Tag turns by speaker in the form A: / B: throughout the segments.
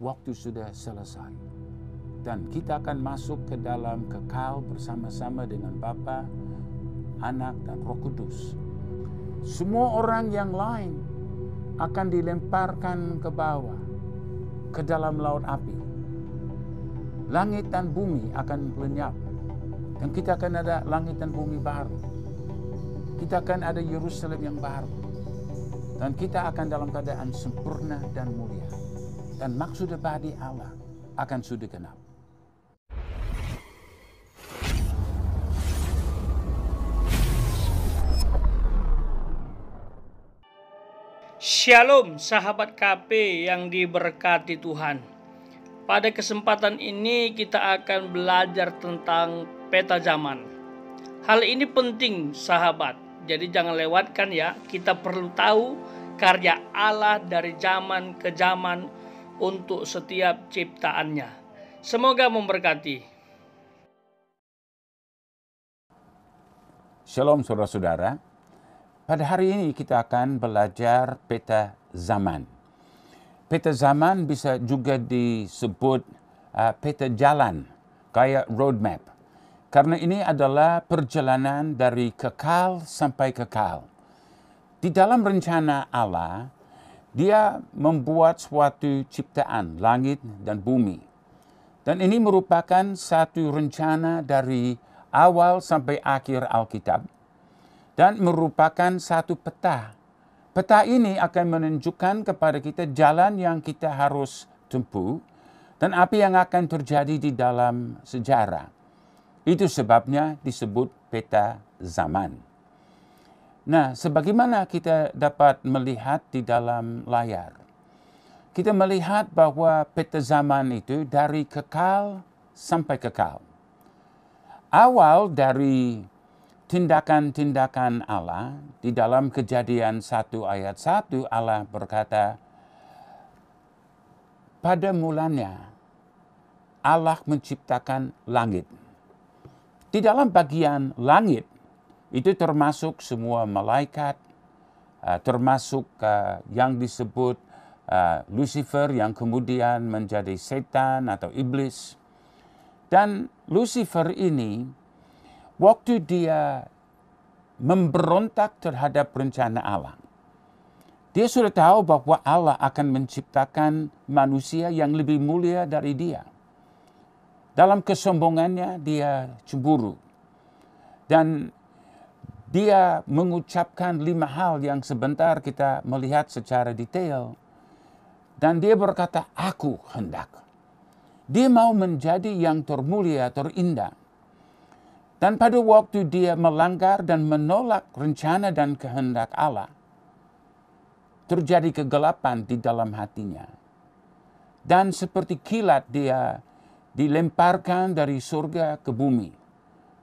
A: waktu sudah selesai. Dan kita akan masuk ke dalam kekal bersama-sama dengan Bapa, Anak, dan Roh Kudus. Semua orang yang lain akan dilemparkan ke bawah, ke dalam laut api. Langit dan bumi akan lenyap. Dan kita akan ada langit dan bumi baru. Kita akan ada Yerusalem yang baru. Dan kita akan dalam keadaan sempurna dan mulia dan maksud abadi Allah akan sudah genap.
B: Shalom sahabat KP yang diberkati Tuhan. Pada kesempatan ini kita akan belajar tentang peta zaman. Hal ini penting sahabat. Jadi jangan lewatkan ya. Kita perlu tahu karya Allah dari zaman ke zaman untuk setiap ciptaannya. Semoga memberkati.
A: Shalom saudara-saudara. Pada hari ini kita akan belajar peta zaman. Peta zaman bisa juga disebut uh, peta jalan, kayak roadmap. Karena ini adalah perjalanan dari kekal sampai kekal. Di dalam rencana Allah, dia membuat suatu ciptaan langit dan bumi. Dan ini merupakan satu rencana dari awal sampai akhir Alkitab dan merupakan satu peta. Peta ini akan menunjukkan kepada kita jalan yang kita harus tempuh dan apa yang akan terjadi di dalam sejarah. Itu sebabnya disebut peta zaman. Nah, sebagaimana kita dapat melihat di dalam layar, kita melihat bahwa peta zaman itu dari kekal sampai kekal. Awal dari tindakan-tindakan Allah di dalam kejadian 1 ayat 1 Allah berkata, pada mulanya Allah menciptakan langit. Di dalam bagian langit itu termasuk semua malaikat, uh, termasuk uh, yang disebut uh, Lucifer yang kemudian menjadi setan atau iblis. Dan Lucifer ini waktu dia memberontak terhadap rencana Allah. Dia sudah tahu bahwa Allah akan menciptakan manusia yang lebih mulia dari dia. Dalam kesombongannya dia cemburu. Dan dia mengucapkan lima hal yang sebentar kita melihat secara detail. Dan dia berkata, aku hendak. Dia mau menjadi yang termulia, terindah. Dan pada waktu dia melanggar dan menolak rencana dan kehendak Allah, terjadi kegelapan di dalam hatinya. Dan seperti kilat dia dilemparkan dari surga ke bumi,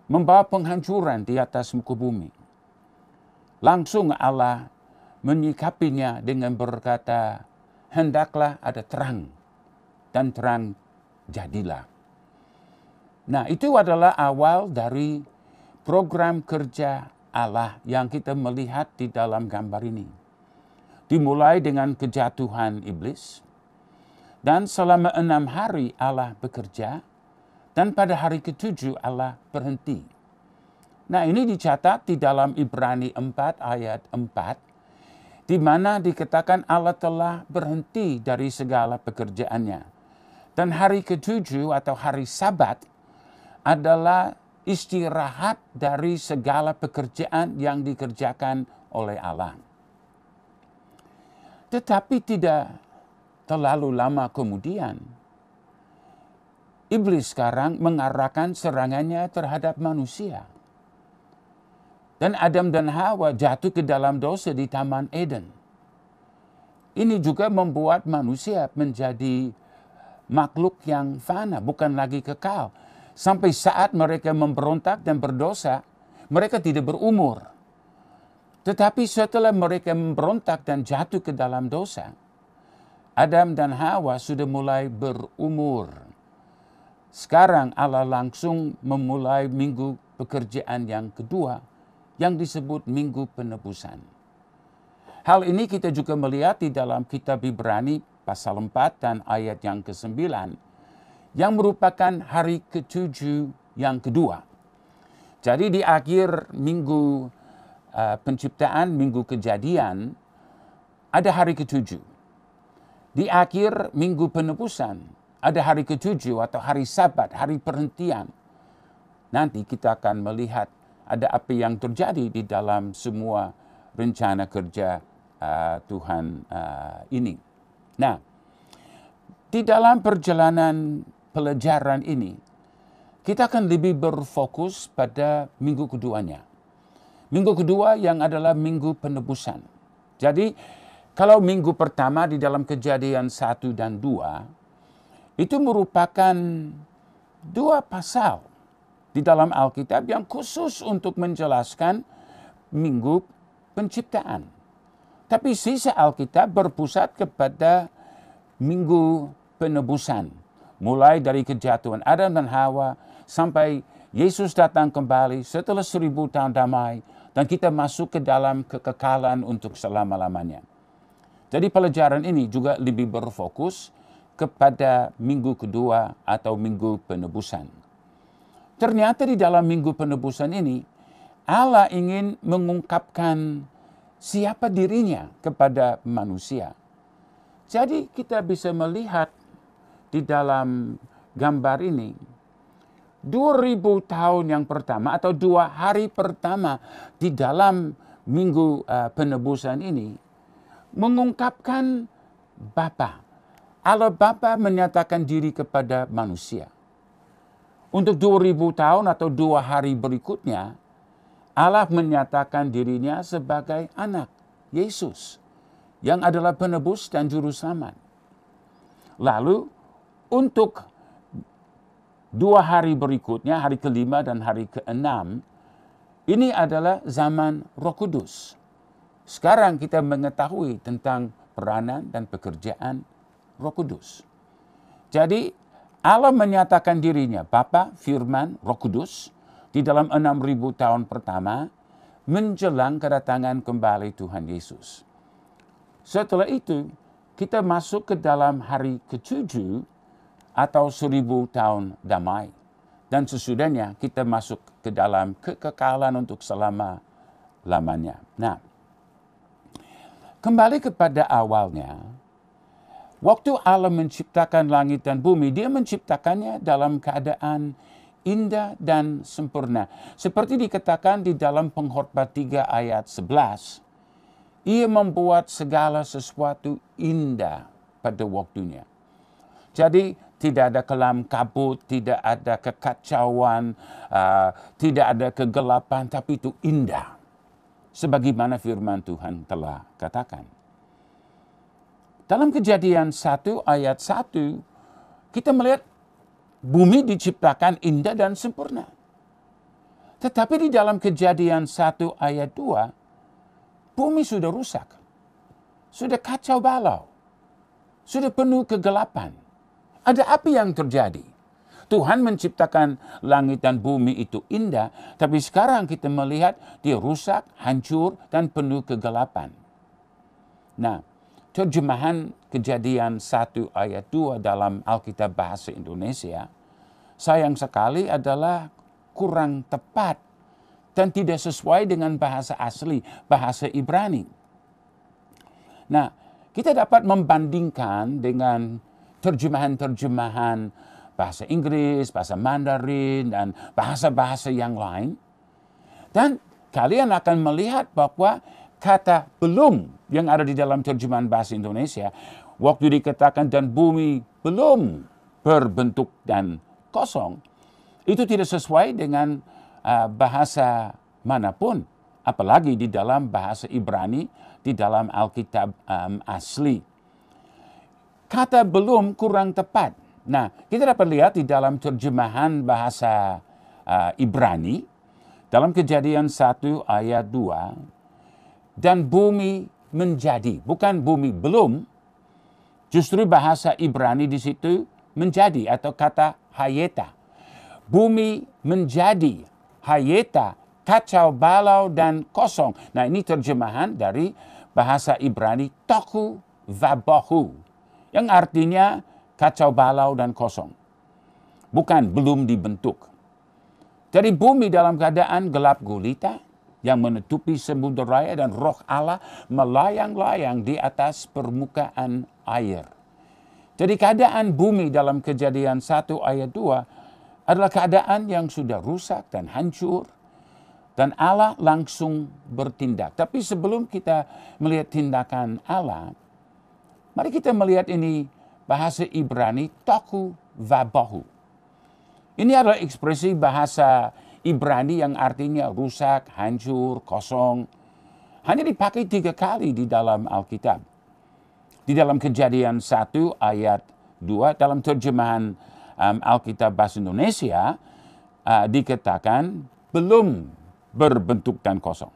A: membawa penghancuran di atas muka bumi. Langsung Allah menyikapinya dengan berkata, "Hendaklah ada terang, dan terang jadilah." Nah, itu adalah awal dari program kerja Allah yang kita melihat di dalam gambar ini. Dimulai dengan kejatuhan iblis, dan selama enam hari Allah bekerja, dan pada hari ketujuh Allah berhenti. Nah ini dicatat di dalam Ibrani 4 ayat 4, di mana dikatakan Allah telah berhenti dari segala pekerjaannya. Dan hari ketujuh atau hari sabat adalah istirahat dari segala pekerjaan yang dikerjakan oleh Allah. Tetapi tidak terlalu lama kemudian, iblis sekarang mengarahkan serangannya terhadap manusia. Dan Adam dan Hawa jatuh ke dalam dosa di Taman Eden. Ini juga membuat manusia menjadi makhluk yang fana, bukan lagi kekal. Sampai saat mereka memberontak dan berdosa, mereka tidak berumur. Tetapi setelah mereka memberontak dan jatuh ke dalam dosa, Adam dan Hawa sudah mulai berumur. Sekarang Allah langsung memulai minggu pekerjaan yang kedua yang disebut Minggu Penebusan. Hal ini kita juga melihat di dalam kitab Ibrani pasal 4 dan ayat yang ke-9 yang merupakan hari ketujuh yang kedua. Jadi di akhir minggu uh, penciptaan, minggu kejadian, ada hari ketujuh. Di akhir minggu penebusan, ada hari ketujuh atau hari sabat, hari perhentian. Nanti kita akan melihat ada apa yang terjadi di dalam semua rencana kerja uh, Tuhan uh, ini. Nah, di dalam perjalanan pelajaran ini, kita akan lebih berfokus pada minggu keduanya. Minggu kedua yang adalah minggu penebusan. Jadi, kalau minggu pertama di dalam kejadian satu dan dua itu merupakan dua pasal di dalam Alkitab yang khusus untuk menjelaskan minggu penciptaan. Tapi sisa Alkitab berpusat kepada minggu penebusan. Mulai dari kejatuhan Adam dan Hawa sampai Yesus datang kembali setelah seribu tahun damai. Dan kita masuk ke dalam kekekalan untuk selama-lamanya. Jadi pelajaran ini juga lebih berfokus kepada minggu kedua atau minggu penebusan. Ternyata di dalam minggu penebusan ini, Allah ingin mengungkapkan siapa dirinya kepada manusia. Jadi kita bisa melihat di dalam gambar ini, 2000 tahun yang pertama atau dua hari pertama di dalam minggu uh, penebusan ini mengungkapkan Bapa. Allah Bapa menyatakan diri kepada manusia. Untuk 2000 tahun atau dua hari berikutnya, Allah menyatakan dirinya sebagai anak, Yesus, yang adalah penebus dan juru selamat. Lalu, untuk dua hari berikutnya, hari kelima dan hari keenam, ini adalah zaman roh kudus. Sekarang kita mengetahui tentang peranan dan pekerjaan roh kudus. Jadi Allah menyatakan dirinya, Bapa, Firman, Roh Kudus, di dalam enam ribu tahun pertama, menjelang kedatangan kembali Tuhan Yesus. Setelah itu, kita masuk ke dalam hari ketujuh atau seribu tahun damai. Dan sesudahnya kita masuk ke dalam kekekalan untuk selama-lamanya. Nah, kembali kepada awalnya, Waktu Allah menciptakan langit dan bumi, Dia menciptakannya dalam keadaan indah dan sempurna. Seperti dikatakan di dalam pengkhotbah 3 ayat 11. Ia membuat segala sesuatu indah pada waktunya. Jadi tidak ada kelam kabut, tidak ada kekacauan, uh, tidak ada kegelapan, tapi itu indah. Sebagaimana firman Tuhan telah katakan. Dalam kejadian 1 ayat 1, kita melihat bumi diciptakan indah dan sempurna. Tetapi di dalam kejadian 1 ayat 2, bumi sudah rusak. Sudah kacau balau. Sudah penuh kegelapan. Ada api yang terjadi. Tuhan menciptakan langit dan bumi itu indah, tapi sekarang kita melihat dia rusak, hancur, dan penuh kegelapan. Nah, terjemahan kejadian 1 ayat 2 dalam Alkitab Bahasa Indonesia, sayang sekali adalah kurang tepat dan tidak sesuai dengan bahasa asli, bahasa Ibrani. Nah, kita dapat membandingkan dengan terjemahan-terjemahan bahasa Inggris, bahasa Mandarin, dan bahasa-bahasa yang lain. Dan kalian akan melihat bahwa kata belum yang ada di dalam terjemahan bahasa Indonesia waktu dikatakan dan bumi belum berbentuk dan kosong itu tidak sesuai dengan uh, bahasa manapun apalagi di dalam bahasa Ibrani di dalam Alkitab um, asli kata belum kurang tepat nah kita dapat lihat di dalam terjemahan bahasa uh, Ibrani dalam kejadian 1 ayat 2 dan bumi menjadi. Bukan bumi belum, justru bahasa Ibrani di situ menjadi atau kata hayeta. Bumi menjadi hayeta kacau balau dan kosong. Nah ini terjemahan dari bahasa Ibrani toku vabohu yang artinya kacau balau dan kosong. Bukan belum dibentuk. Jadi bumi dalam keadaan gelap gulita, yang menutupi semudah raya dan roh Allah melayang-layang di atas permukaan air. Jadi keadaan bumi dalam kejadian 1 ayat 2 adalah keadaan yang sudah rusak dan hancur. Dan Allah langsung bertindak. Tapi sebelum kita melihat tindakan Allah, mari kita melihat ini bahasa Ibrani, toku vabahu. Ini adalah ekspresi bahasa Ibrani yang artinya rusak, hancur, kosong. Hanya dipakai tiga kali di dalam Alkitab. Di dalam kejadian 1 ayat 2, dalam terjemahan um, Alkitab Bahasa Indonesia, uh, dikatakan belum berbentuk dan kosong.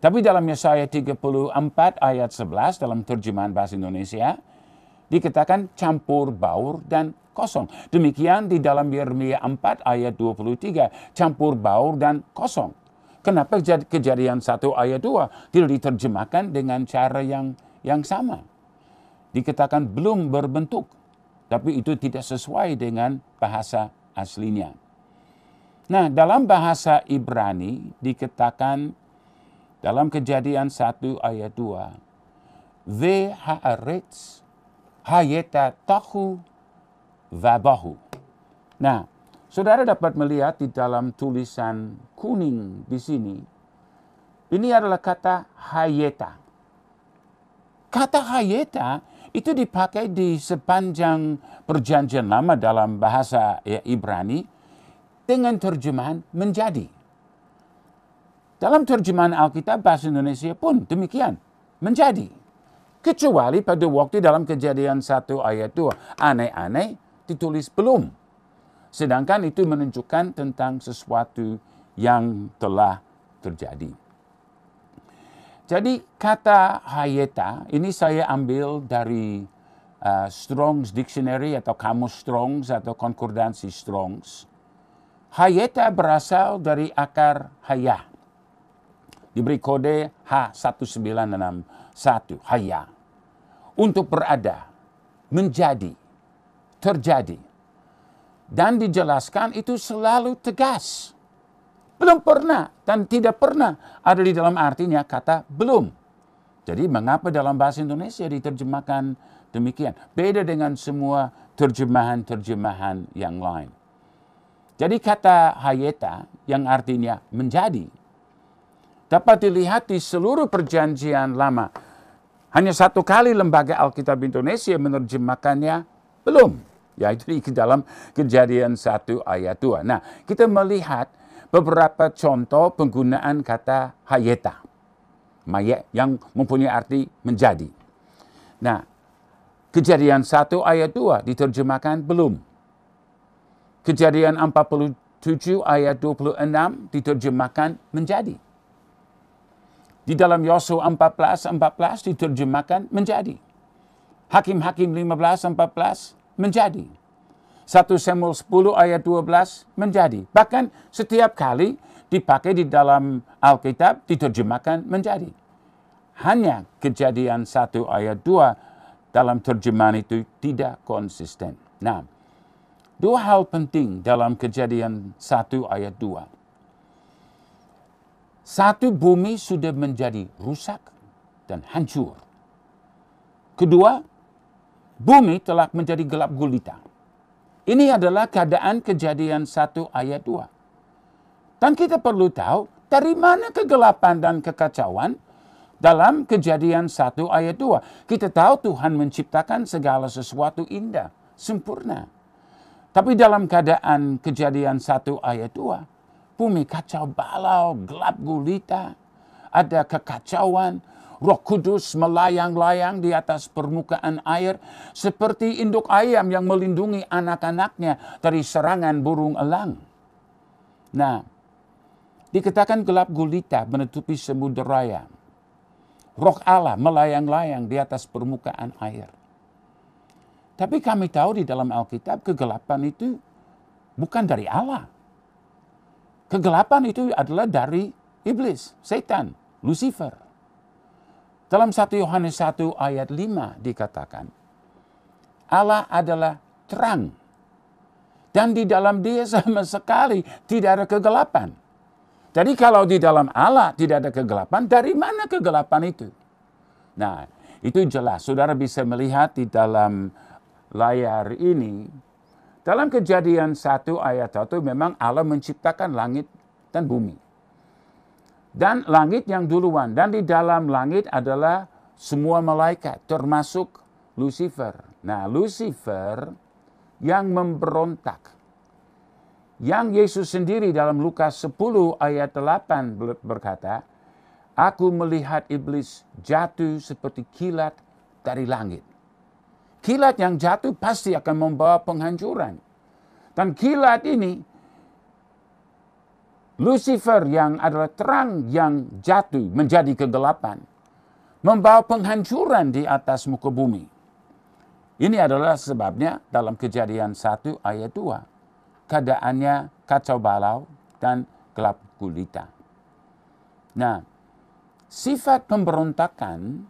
A: Tapi dalam Yesaya 34 ayat 11 dalam terjemahan bahasa Indonesia dikatakan campur baur dan kosong. Demikian di dalam Yeremia 4 ayat 23, campur baur dan kosong. Kenapa kejadian 1 ayat 2 tidak diterjemahkan dengan cara yang yang sama? Dikatakan belum berbentuk, tapi itu tidak sesuai dengan bahasa aslinya. Nah, dalam bahasa Ibrani dikatakan dalam kejadian 1 ayat 2, Ve haaretz hayeta tahu Vabahu. Nah, saudara dapat melihat di dalam tulisan kuning di sini, ini adalah kata Hayeta. Kata Hayeta itu dipakai di sepanjang perjanjian lama dalam bahasa ya, Ibrani dengan terjemahan menjadi. Dalam terjemahan Alkitab bahasa Indonesia pun demikian, menjadi. Kecuali pada waktu dalam kejadian 1 ayat 2, aneh-aneh ditulis belum. Sedangkan itu menunjukkan tentang sesuatu yang telah terjadi. Jadi kata hayeta ini saya ambil dari uh, Strong's Dictionary atau kamus Strong's atau konkordansi Strong's. Hayeta berasal dari akar haya. Diberi kode H1961, haya. Untuk berada, menjadi, terjadi. Dan dijelaskan itu selalu tegas. Belum pernah dan tidak pernah ada di dalam artinya kata belum. Jadi mengapa dalam bahasa Indonesia diterjemahkan demikian? Beda dengan semua terjemahan-terjemahan yang lain. Jadi kata hayeta yang artinya menjadi dapat dilihat di seluruh perjanjian lama. Hanya satu kali lembaga Alkitab Indonesia menerjemahkannya belum yaitu di dalam kejadian 1 ayat 2. Nah, kita melihat beberapa contoh penggunaan kata hayeta, mayat yang mempunyai arti menjadi. Nah, kejadian 1 ayat 2 diterjemahkan belum. Kejadian 47 ayat 26 diterjemahkan menjadi. Di dalam Yosua 14, 14 diterjemahkan menjadi. Hakim-hakim 15, 14 menjadi. 1 Samuel 10 ayat 12 menjadi. Bahkan setiap kali dipakai di dalam Alkitab diterjemahkan menjadi. Hanya kejadian 1 ayat 2 dalam terjemahan itu tidak konsisten. Nah, dua hal penting dalam kejadian 1 ayat 2. Satu bumi sudah menjadi rusak dan hancur. Kedua, bumi telah menjadi gelap gulita. Ini adalah keadaan kejadian satu ayat dua. Dan kita perlu tahu dari mana kegelapan dan kekacauan dalam kejadian satu ayat dua. Kita tahu Tuhan menciptakan segala sesuatu indah, sempurna. Tapi dalam keadaan kejadian satu ayat dua, bumi kacau balau, gelap gulita, ada kekacauan, Roh Kudus melayang-layang di atas permukaan air seperti induk ayam yang melindungi anak-anaknya dari serangan burung elang. Nah, dikatakan gelap gulita menutupi semudera raya. Roh Allah melayang-layang di atas permukaan air. Tapi kami tahu di dalam Alkitab kegelapan itu bukan dari Allah. Kegelapan itu adalah dari iblis, setan, Lucifer. Dalam 1 Yohanes 1 ayat 5 dikatakan, Allah adalah terang. Dan di dalam dia sama sekali tidak ada kegelapan. Jadi kalau di dalam Allah tidak ada kegelapan, dari mana kegelapan itu? Nah, itu jelas. Saudara bisa melihat di dalam layar ini. Dalam kejadian satu ayat 1 memang Allah menciptakan langit dan bumi dan langit yang duluan dan di dalam langit adalah semua malaikat termasuk Lucifer. Nah, Lucifer yang memberontak. Yang Yesus sendiri dalam Lukas 10 ayat 8 berkata, Aku melihat iblis jatuh seperti kilat dari langit. Kilat yang jatuh pasti akan membawa penghancuran. Dan kilat ini Lucifer yang adalah terang yang jatuh menjadi kegelapan. Membawa penghancuran di atas muka bumi. Ini adalah sebabnya dalam kejadian 1 ayat 2. Keadaannya kacau balau dan gelap gulita. Nah, sifat pemberontakan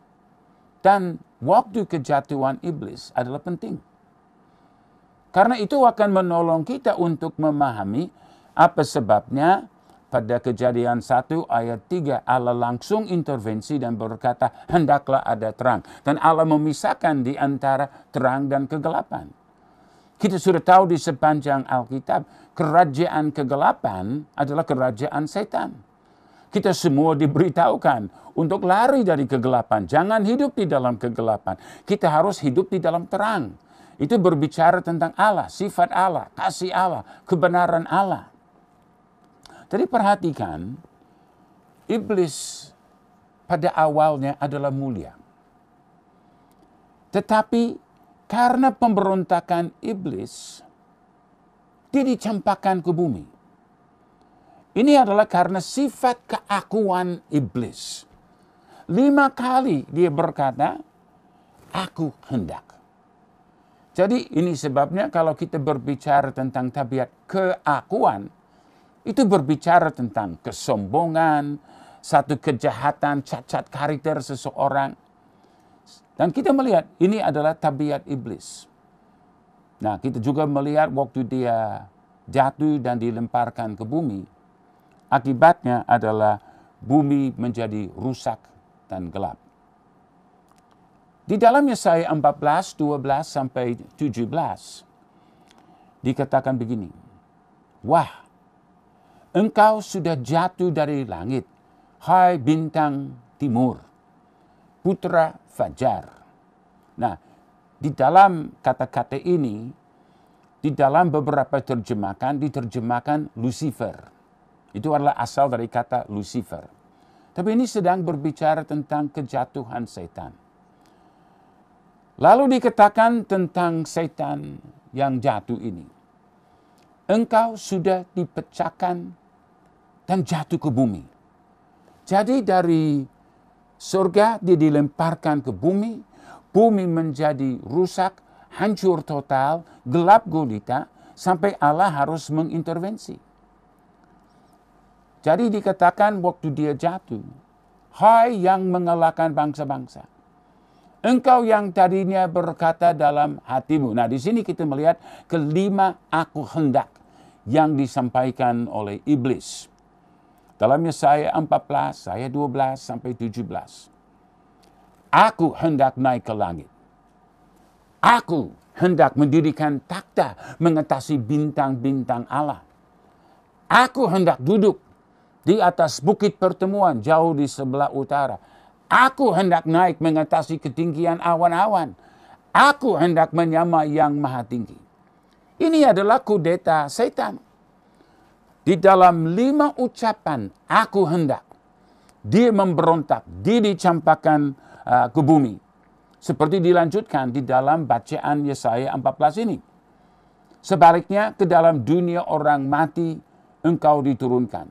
A: dan waktu kejatuhan iblis adalah penting. Karena itu akan menolong kita untuk memahami apa sebabnya pada kejadian satu ayat tiga Allah langsung intervensi dan berkata hendaklah ada terang dan Allah memisahkan di antara terang dan kegelapan. Kita sudah tahu di sepanjang Alkitab kerajaan kegelapan adalah kerajaan setan. Kita semua diberitahukan untuk lari dari kegelapan. Jangan hidup di dalam kegelapan. Kita harus hidup di dalam terang. Itu berbicara tentang Allah, sifat Allah, kasih Allah, kebenaran Allah. Jadi perhatikan, iblis pada awalnya adalah mulia. Tetapi karena pemberontakan iblis, dia dicampakkan ke bumi. Ini adalah karena sifat keakuan iblis. Lima kali dia berkata, aku hendak. Jadi ini sebabnya kalau kita berbicara tentang tabiat keakuan, itu berbicara tentang kesombongan, satu kejahatan, cacat karakter seseorang. Dan kita melihat ini adalah tabiat iblis. Nah, kita juga melihat waktu dia jatuh dan dilemparkan ke bumi, akibatnya adalah bumi menjadi rusak dan gelap. Di dalam Yesaya 14, 12 sampai 17 dikatakan begini. Wah, Engkau sudah jatuh dari langit, hai bintang timur, putra fajar. Nah, di dalam kata-kata ini, di dalam beberapa terjemahan diterjemahkan Lucifer. Itu adalah asal dari kata Lucifer. Tapi ini sedang berbicara tentang kejatuhan setan. Lalu dikatakan tentang setan yang jatuh ini. Engkau sudah dipecahkan dan jatuh ke bumi. Jadi dari surga dia dilemparkan ke bumi, bumi menjadi rusak, hancur total, gelap gulita, sampai Allah harus mengintervensi. Jadi dikatakan waktu dia jatuh, Hai yang mengalahkan bangsa-bangsa. Engkau yang tadinya berkata dalam hatimu. Nah di sini kita melihat kelima aku hendak yang disampaikan oleh iblis. Dalam Yesaya 14, ayat 12 sampai 17. Aku hendak naik ke langit. Aku hendak mendirikan takhta mengatasi bintang-bintang Allah. Aku hendak duduk di atas bukit pertemuan jauh di sebelah utara. Aku hendak naik mengatasi ketinggian awan-awan. Aku hendak menyamai yang maha tinggi. Ini adalah kudeta setan. Di dalam lima ucapan, aku hendak. Dia memberontak, dia dicampakkan uh, ke bumi. Seperti dilanjutkan di dalam bacaan Yesaya 14 ini. Sebaliknya ke dalam dunia orang mati engkau diturunkan.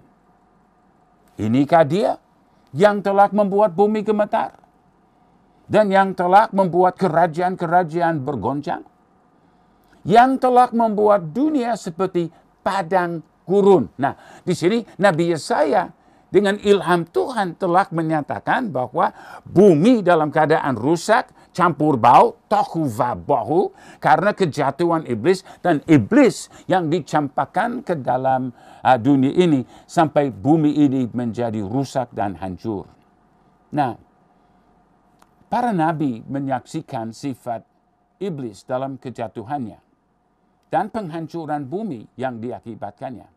A: Inikah dia yang telah membuat bumi gemetar? Dan yang telah membuat kerajaan-kerajaan bergoncang? Yang telah membuat dunia seperti padang gurun. Nah, di sini Nabi Yesaya dengan ilham Tuhan telah menyatakan bahwa bumi dalam keadaan rusak, campur bau, tohu bahu karena kejatuhan iblis dan iblis yang dicampakkan ke dalam uh, dunia ini sampai bumi ini menjadi rusak dan hancur. Nah, para nabi menyaksikan sifat iblis dalam kejatuhannya dan penghancuran bumi yang diakibatkannya.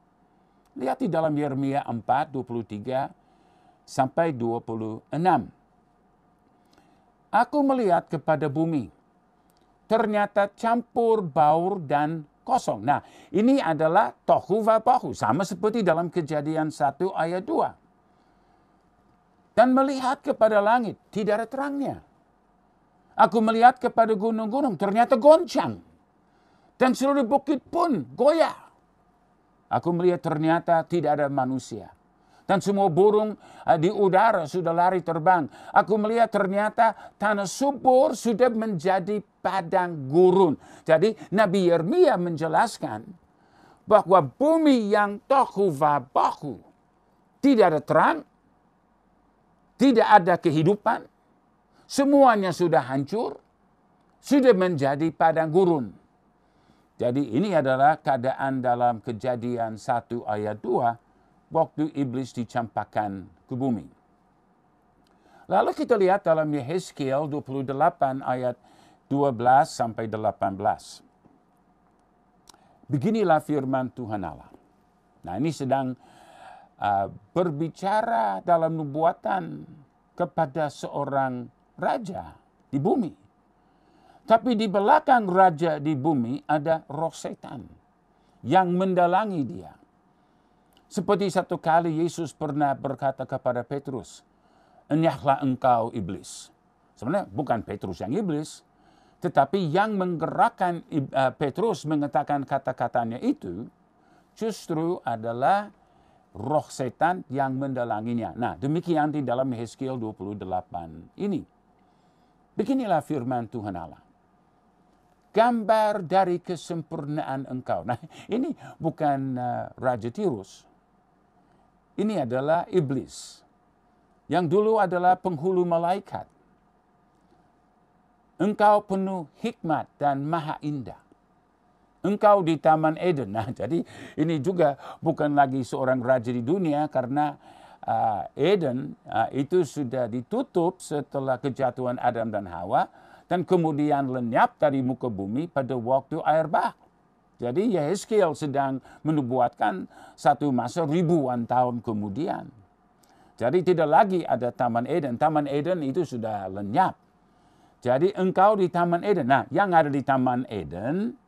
A: Lihat di dalam Yeremia 4, 23 sampai 26. Aku melihat kepada bumi, ternyata campur baur dan kosong. Nah, ini adalah tohu vapahu, sama seperti dalam kejadian 1 ayat 2. Dan melihat kepada langit, tidak ada terangnya. Aku melihat kepada gunung-gunung, ternyata goncang. Dan seluruh bukit pun goyah. Aku melihat ternyata tidak ada manusia. Dan semua burung eh, di udara sudah lari terbang. Aku melihat ternyata tanah subur sudah menjadi padang gurun. Jadi Nabi Yeremia menjelaskan bahwa bumi yang tohu wabahu. Tidak ada terang. Tidak ada kehidupan. Semuanya sudah hancur. Sudah menjadi padang gurun. Jadi ini adalah keadaan dalam kejadian 1 ayat 2 waktu iblis dicampakkan ke bumi. Lalu kita lihat dalam Yehezkiel 28 ayat 12 sampai 18. Beginilah firman Tuhan Allah. Nah ini sedang uh, berbicara dalam nubuatan kepada seorang raja di bumi. Tapi di belakang raja di bumi ada roh setan yang mendalangi dia. Seperti satu kali Yesus pernah berkata kepada Petrus, Enyahlah engkau iblis. Sebenarnya bukan Petrus yang iblis, tetapi yang menggerakkan eh, Petrus mengatakan kata-katanya itu justru adalah roh setan yang mendalanginya. Nah, demikian di dalam Heskiel 28 ini. Beginilah firman Tuhan Allah gambar dari kesempurnaan engkau. Nah, ini bukan eh, raja Tirus. Ini adalah iblis. Yang dulu adalah penghulu malaikat. Engkau penuh hikmat dan maha indah. Engkau di Taman Eden. Nah, jadi ini juga bukan lagi seorang raja di dunia karena uh, Eden uh, itu sudah ditutup setelah kejatuhan Adam dan Hawa dan kemudian lenyap dari muka bumi pada waktu air bah. Jadi Yehezkiel sedang menubuatkan satu masa ribuan tahun kemudian. Jadi tidak lagi ada Taman Eden. Taman Eden itu sudah lenyap. Jadi engkau di Taman Eden. Nah, yang ada di Taman Eden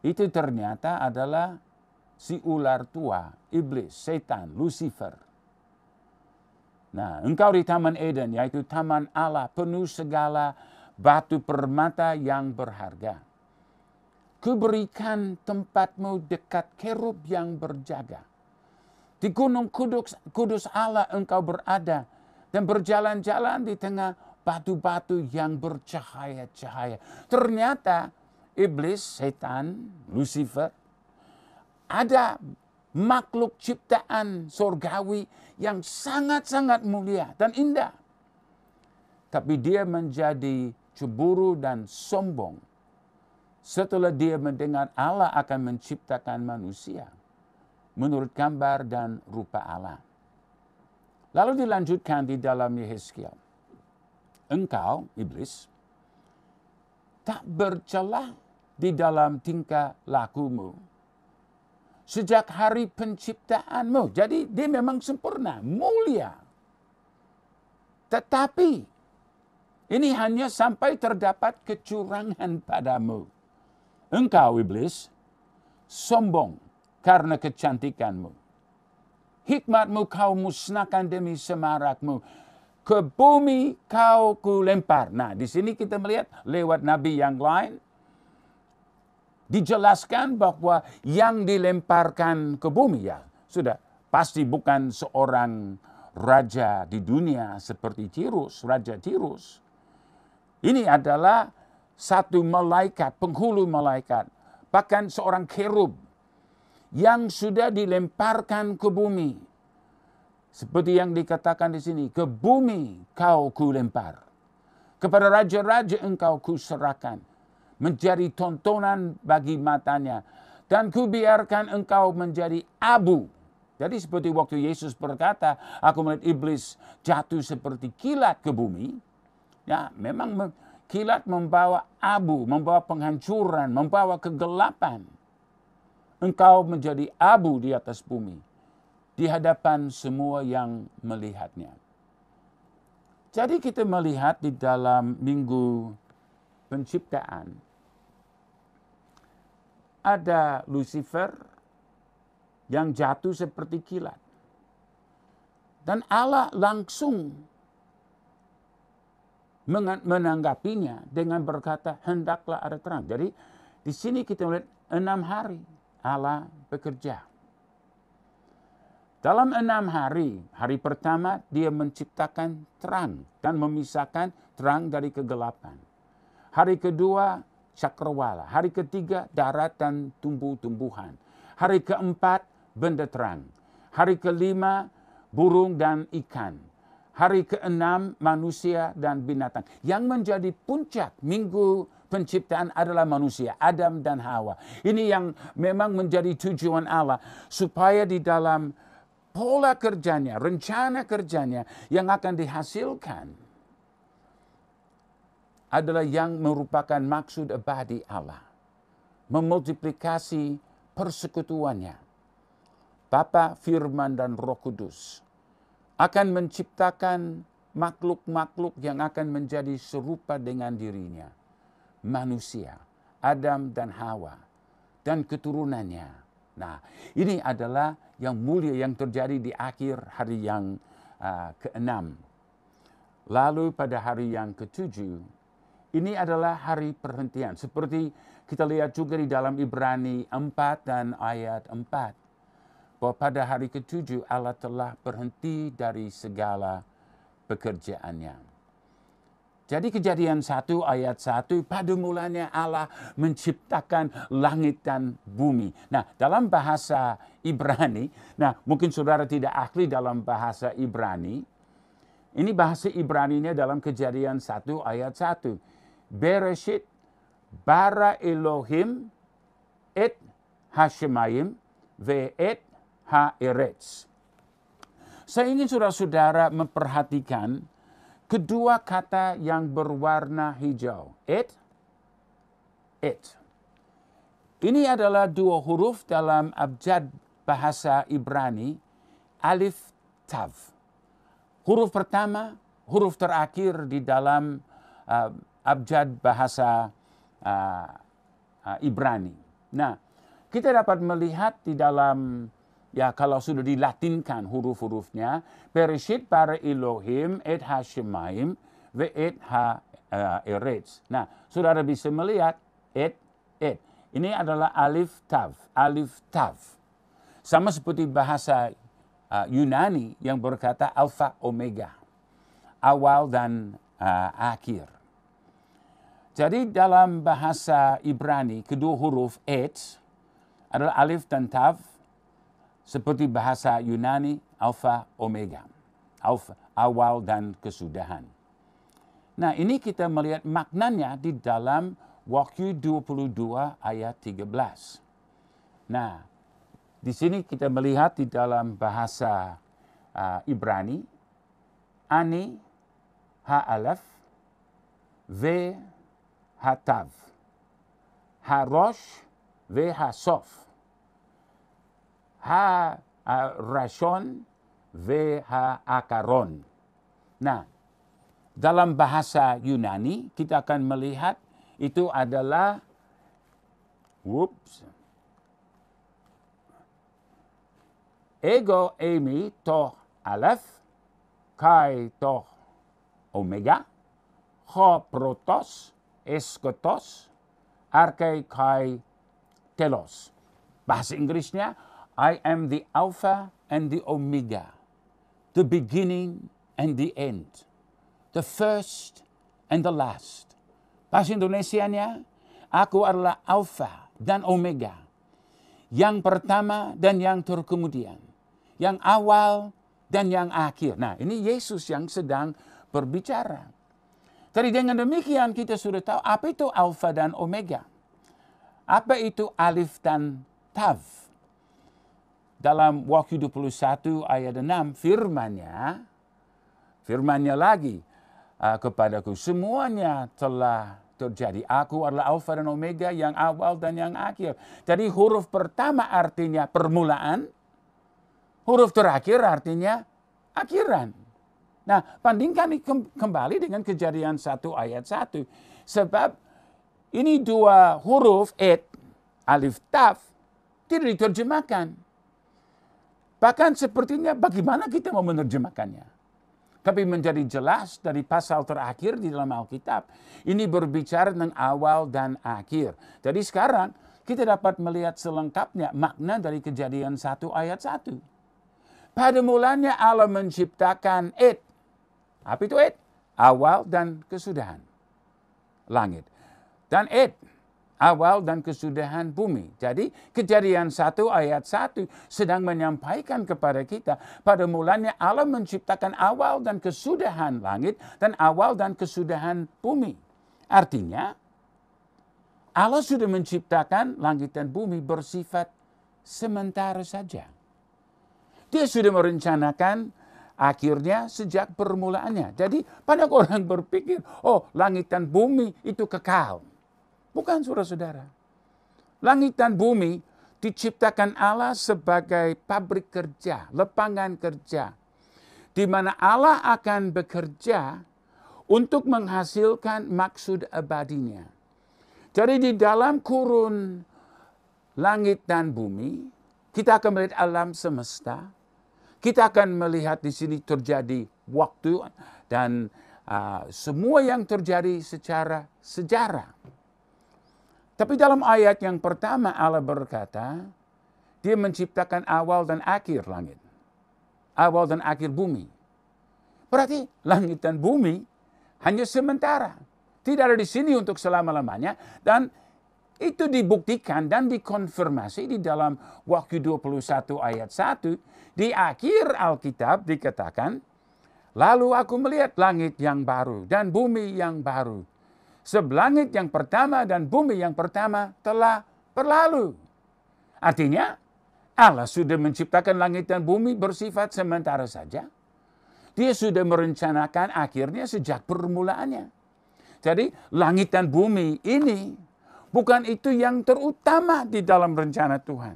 A: itu ternyata adalah si ular tua, iblis, setan, Lucifer. Nah, engkau di Taman Eden, yaitu Taman Allah penuh segala batu permata yang berharga. Kuberikan tempatmu dekat kerub yang berjaga. Di gunung kudus, kudus Allah engkau berada dan berjalan-jalan di tengah batu-batu yang bercahaya-cahaya. Ternyata iblis, setan, Lucifer, ada makhluk ciptaan surgawi yang sangat-sangat mulia dan indah. Tapi dia menjadi cemburu, dan sombong. Setelah dia mendengar Allah akan menciptakan manusia menurut gambar dan rupa Allah. Lalu dilanjutkan di dalam Yehezkiel. Engkau, iblis, tak bercelah di dalam tingkah lakumu. Sejak hari penciptaanmu. Jadi dia memang sempurna, mulia. Tetapi ini hanya sampai terdapat kecurangan padamu. Engkau iblis, sombong karena kecantikanmu. Hikmatmu kau musnahkan demi semarakmu. Ke bumi kau kulempar. Nah, di sini kita melihat lewat nabi yang lain. Dijelaskan bahwa yang dilemparkan ke bumi ya sudah pasti bukan seorang raja di dunia seperti Tirus, raja Tirus ini adalah satu malaikat, penghulu malaikat, bahkan seorang kerub yang sudah dilemparkan ke bumi. Seperti yang dikatakan di sini, ke bumi kau ku lempar Kepada raja-raja engkau ku kuserahkan. Menjadi tontonan bagi matanya. Dan kubiarkan engkau menjadi abu. Jadi seperti waktu Yesus berkata, aku melihat iblis jatuh seperti kilat ke bumi Ya, memang kilat membawa abu, membawa penghancuran, membawa kegelapan. Engkau menjadi abu di atas bumi, di hadapan semua yang melihatnya. Jadi kita melihat di dalam minggu penciptaan, ada Lucifer yang jatuh seperti kilat. Dan Allah langsung menanggapinya dengan berkata hendaklah ada terang. Jadi di sini kita melihat enam hari Allah bekerja. Dalam enam hari, hari pertama dia menciptakan terang dan memisahkan terang dari kegelapan. Hari kedua cakrawala, hari ketiga darat dan tumbuh-tumbuhan. Hari keempat benda terang, hari kelima burung dan ikan, hari keenam manusia dan binatang. Yang menjadi puncak minggu penciptaan adalah manusia, Adam dan Hawa. Ini yang memang menjadi tujuan Allah supaya di dalam pola kerjanya, rencana kerjanya yang akan dihasilkan adalah yang merupakan maksud abadi Allah. Memultiplikasi persekutuannya. Bapa, Firman, dan Roh Kudus akan menciptakan makhluk-makhluk yang akan menjadi serupa dengan dirinya. Manusia, Adam dan Hawa, dan keturunannya. Nah, ini adalah yang mulia yang terjadi di akhir hari yang uh, keenam. Lalu pada hari yang ketujuh, ini adalah hari perhentian. Seperti kita lihat juga di dalam Ibrani 4 dan ayat 4 bahwa pada hari ketujuh Allah telah berhenti dari segala pekerjaannya. Jadi kejadian satu ayat satu pada mulanya Allah menciptakan langit dan bumi. Nah, dalam bahasa Ibrani, nah mungkin saudara tidak ahli dalam bahasa Ibrani. Ini bahasa Ibrani nya dalam kejadian satu ayat satu. Bereshit bara Elohim et Hashemayim ve et haaretz. Saya ingin saudara-saudara memperhatikan kedua kata yang berwarna hijau. It, it. Ini adalah dua huruf dalam abjad bahasa Ibrani, alif tav. Huruf pertama, huruf terakhir di dalam uh, abjad bahasa uh, uh, Ibrani. Nah, kita dapat melihat di dalam ya kalau sudah dilatinkan huruf-hurufnya Bereshit para Elohim et Hashemaim ve et ha uh, eh, eretz. Nah, saudara bisa melihat et et. Ini adalah alif tav, alif tav. Sama seperti bahasa uh, Yunani yang berkata alfa omega. Awal dan uh, akhir. Jadi dalam bahasa Ibrani kedua huruf et adalah alif dan tav seperti bahasa Yunani Alpha omega, alfa awal dan kesudahan. Nah, ini kita melihat maknanya di dalam Wahyu 22 ayat 13. Nah, di sini kita melihat di dalam bahasa uh, Ibrani ani Ha Alef, v hatav harosh v hasof ha rashon ve v-ha-akaron. Nah, dalam bahasa Yunani kita akan melihat itu adalah whoops, ego emi toh alef, kai toh omega, ho protos, eskotos, arkei kai telos. Bahasa Inggrisnya I am the Alpha and the Omega, the beginning and the end, the first and the last. Bahasa Indonesianya, aku adalah Alpha dan Omega, yang pertama dan yang terkemudian, yang awal dan yang akhir. Nah, ini Yesus yang sedang berbicara. Jadi dengan demikian kita sudah tahu apa itu Alpha dan Omega. Apa itu Alif dan Tav dalam Wahyu 21 ayat 6 firmannya, firmannya lagi uh, kepadaku, semuanya telah terjadi. Aku adalah Alfa dan Omega yang awal dan yang akhir. Jadi huruf pertama artinya permulaan, huruf terakhir artinya akhiran. Nah, bandingkan kembali dengan kejadian 1 ayat 1. Sebab ini dua huruf et, alif taf, tidak diterjemahkan. Bahkan sepertinya bagaimana kita mau menerjemahkannya. Tapi menjadi jelas dari pasal terakhir di dalam Alkitab. Ini berbicara tentang awal dan akhir. Jadi sekarang kita dapat melihat selengkapnya makna dari kejadian satu ayat satu Pada mulanya Allah menciptakan it. Apa itu it? Awal dan kesudahan. Langit. Dan it awal dan kesudahan bumi. Jadi kejadian satu ayat satu sedang menyampaikan kepada kita pada mulanya Allah menciptakan awal dan kesudahan langit dan awal dan kesudahan bumi. Artinya Allah sudah menciptakan langit dan bumi bersifat sementara saja. Dia sudah merencanakan akhirnya sejak permulaannya. Jadi banyak orang berpikir, oh langit dan bumi itu kekal. Bukan saudara-saudara. Langit dan bumi diciptakan Allah sebagai pabrik kerja, lapangan kerja, di mana Allah akan bekerja untuk menghasilkan maksud abadinya. Jadi di dalam kurun langit dan bumi, kita akan melihat alam semesta. Kita akan melihat di sini terjadi waktu dan uh, semua yang terjadi secara sejarah. Tapi dalam ayat yang pertama Allah berkata, dia menciptakan awal dan akhir langit. Awal dan akhir bumi. Berarti langit dan bumi hanya sementara. Tidak ada di sini untuk selama-lamanya. Dan itu dibuktikan dan dikonfirmasi di dalam Wahyu 21 ayat 1. Di akhir Alkitab dikatakan, Lalu aku melihat langit yang baru dan bumi yang baru Sebab langit yang pertama dan bumi yang pertama telah berlalu. Artinya, Allah sudah menciptakan langit dan bumi bersifat sementara saja. Dia sudah merencanakan akhirnya sejak permulaannya. Jadi, langit dan bumi ini bukan itu yang terutama di dalam rencana Tuhan.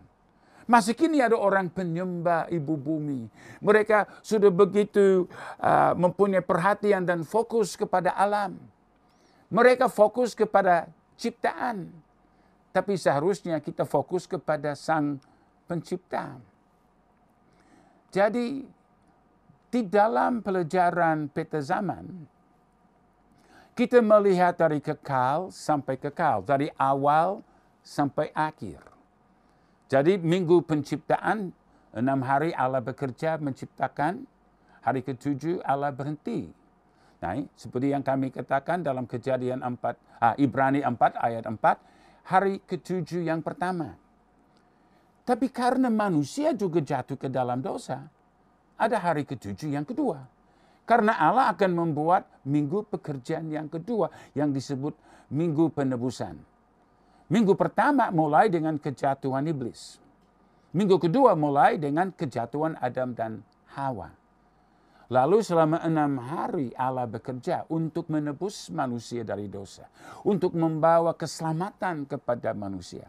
A: Masih kini ada orang penyembah ibu bumi. Mereka sudah begitu uh, mempunyai perhatian dan fokus kepada alam. Mereka fokus kepada ciptaan. Tapi seharusnya kita fokus kepada sang pencipta. Jadi, di dalam pelajaran peta zaman, kita melihat dari kekal sampai kekal, dari awal sampai akhir. Jadi, minggu penciptaan, enam hari Allah bekerja menciptakan, hari ketujuh Allah berhenti Nah, seperti yang kami katakan dalam kejadian 4, ah, Ibrani 4 ayat 4, hari ketujuh yang pertama. Tapi karena manusia juga jatuh ke dalam dosa, ada hari ketujuh yang kedua. Karena Allah akan membuat minggu pekerjaan yang kedua yang disebut minggu penebusan. Minggu pertama mulai dengan kejatuhan iblis. Minggu kedua mulai dengan kejatuhan Adam dan Hawa. Lalu selama enam hari Allah bekerja untuk menebus manusia dari dosa. Untuk membawa keselamatan kepada manusia.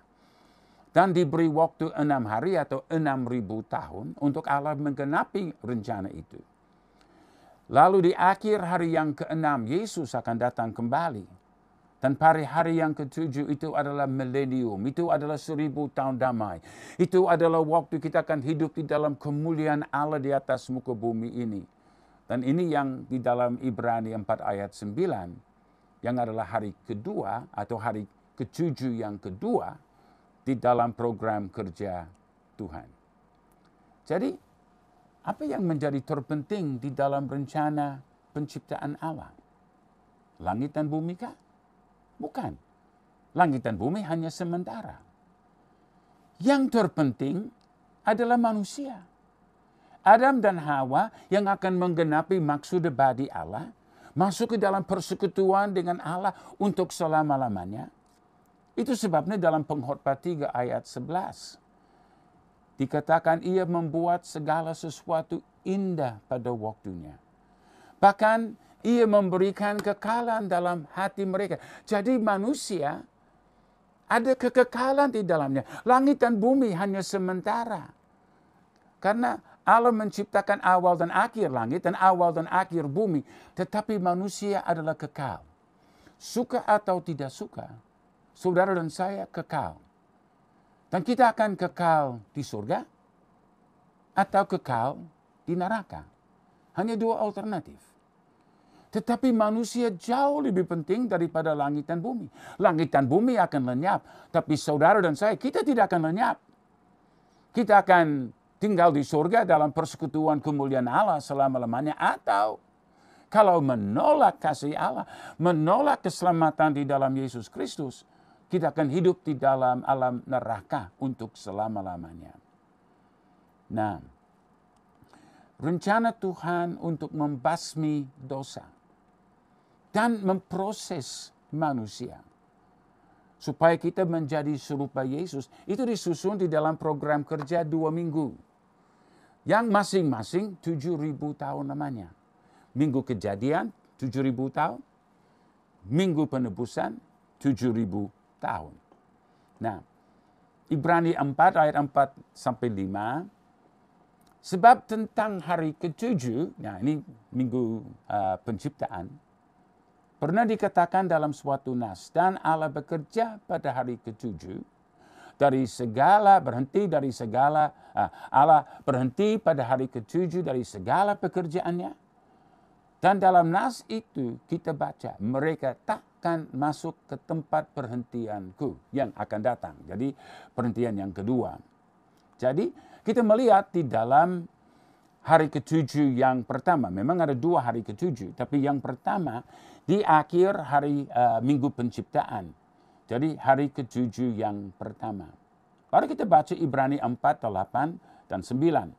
A: Dan diberi waktu enam hari atau enam ribu tahun untuk Allah menggenapi rencana itu. Lalu di akhir hari yang keenam, Yesus akan datang kembali. Dan pada hari yang ketujuh itu adalah milenium, itu adalah seribu tahun damai. Itu adalah waktu kita akan hidup di dalam kemuliaan Allah di atas muka bumi ini. Dan ini yang di dalam Ibrani 4 ayat 9, yang adalah hari kedua atau hari ketujuh yang kedua di dalam program kerja Tuhan. Jadi, apa yang menjadi terpenting di dalam rencana penciptaan Allah? Langit dan bumi kah? Bukan. Langit dan bumi hanya sementara. Yang terpenting adalah manusia. Adam dan Hawa yang akan menggenapi maksud badi Allah, masuk ke dalam persekutuan dengan Allah untuk selama-lamanya. Itu sebabnya dalam pengkhotbah 3 ayat 11. Dikatakan ia membuat segala sesuatu indah pada waktunya. Bahkan ia memberikan kekalan dalam hati mereka. Jadi manusia ada kekekalan di dalamnya. Langit dan bumi hanya sementara. Karena Allah menciptakan awal dan akhir langit dan awal dan akhir bumi, tetapi manusia adalah kekal. Suka atau tidak suka, saudara dan saya kekal. Dan kita akan kekal di surga atau kekal di neraka. Hanya dua alternatif. Tetapi manusia jauh lebih penting daripada langit dan bumi. Langit dan bumi akan lenyap, tapi saudara dan saya kita tidak akan lenyap. Kita akan tinggal di surga dalam persekutuan kemuliaan Allah selama-lamanya atau kalau menolak kasih Allah, menolak keselamatan di dalam Yesus Kristus, kita akan hidup di dalam alam neraka untuk selama-lamanya. Nah, rencana Tuhan untuk membasmi dosa dan memproses manusia supaya kita menjadi serupa Yesus itu disusun di dalam program kerja dua minggu yang masing-masing 7.000 tahun namanya. Minggu kejadian 7.000 tahun, minggu penebusan 7.000 tahun. Nah, Ibrani 4 ayat 4 sampai 5 Sebab tentang hari ketujuh, nah ini minggu uh, penciptaan, pernah dikatakan dalam suatu nas, dan Allah bekerja pada hari ketujuh, dari segala berhenti dari segala ah, Allah berhenti pada hari ketujuh dari segala pekerjaannya dan dalam nas itu kita baca mereka takkan masuk ke tempat perhentianku yang akan datang jadi perhentian yang kedua jadi kita melihat di dalam hari ketujuh yang pertama memang ada dua hari ketujuh tapi yang pertama di akhir hari uh, minggu penciptaan jadi hari ketujuh yang pertama. Baru kita baca Ibrani 4, 8, dan 9.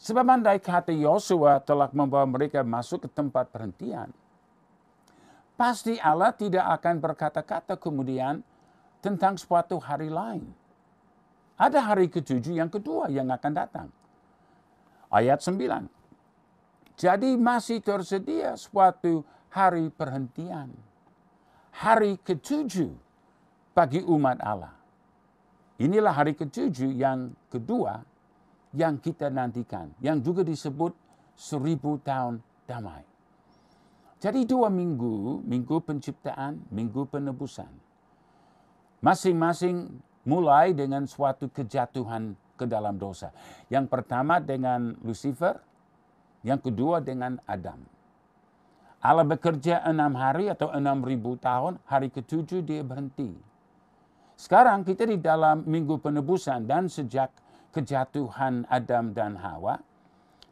A: Sebab mandai kata Yosua telah membawa mereka masuk ke tempat perhentian, pasti Allah tidak akan berkata-kata kemudian tentang suatu hari lain. Ada hari ketujuh yang kedua yang akan datang. Ayat 9. Jadi masih tersedia suatu hari perhentian hari ketujuh bagi umat Allah. Inilah hari ketujuh yang kedua yang kita nantikan, yang juga disebut seribu tahun damai. Jadi dua minggu, minggu penciptaan, minggu penebusan. Masing-masing mulai dengan suatu kejatuhan ke dalam dosa. Yang pertama dengan Lucifer, yang kedua dengan Adam. Allah bekerja enam hari atau enam ribu tahun, hari ketujuh dia berhenti. Sekarang kita di dalam minggu penebusan dan sejak kejatuhan Adam dan Hawa,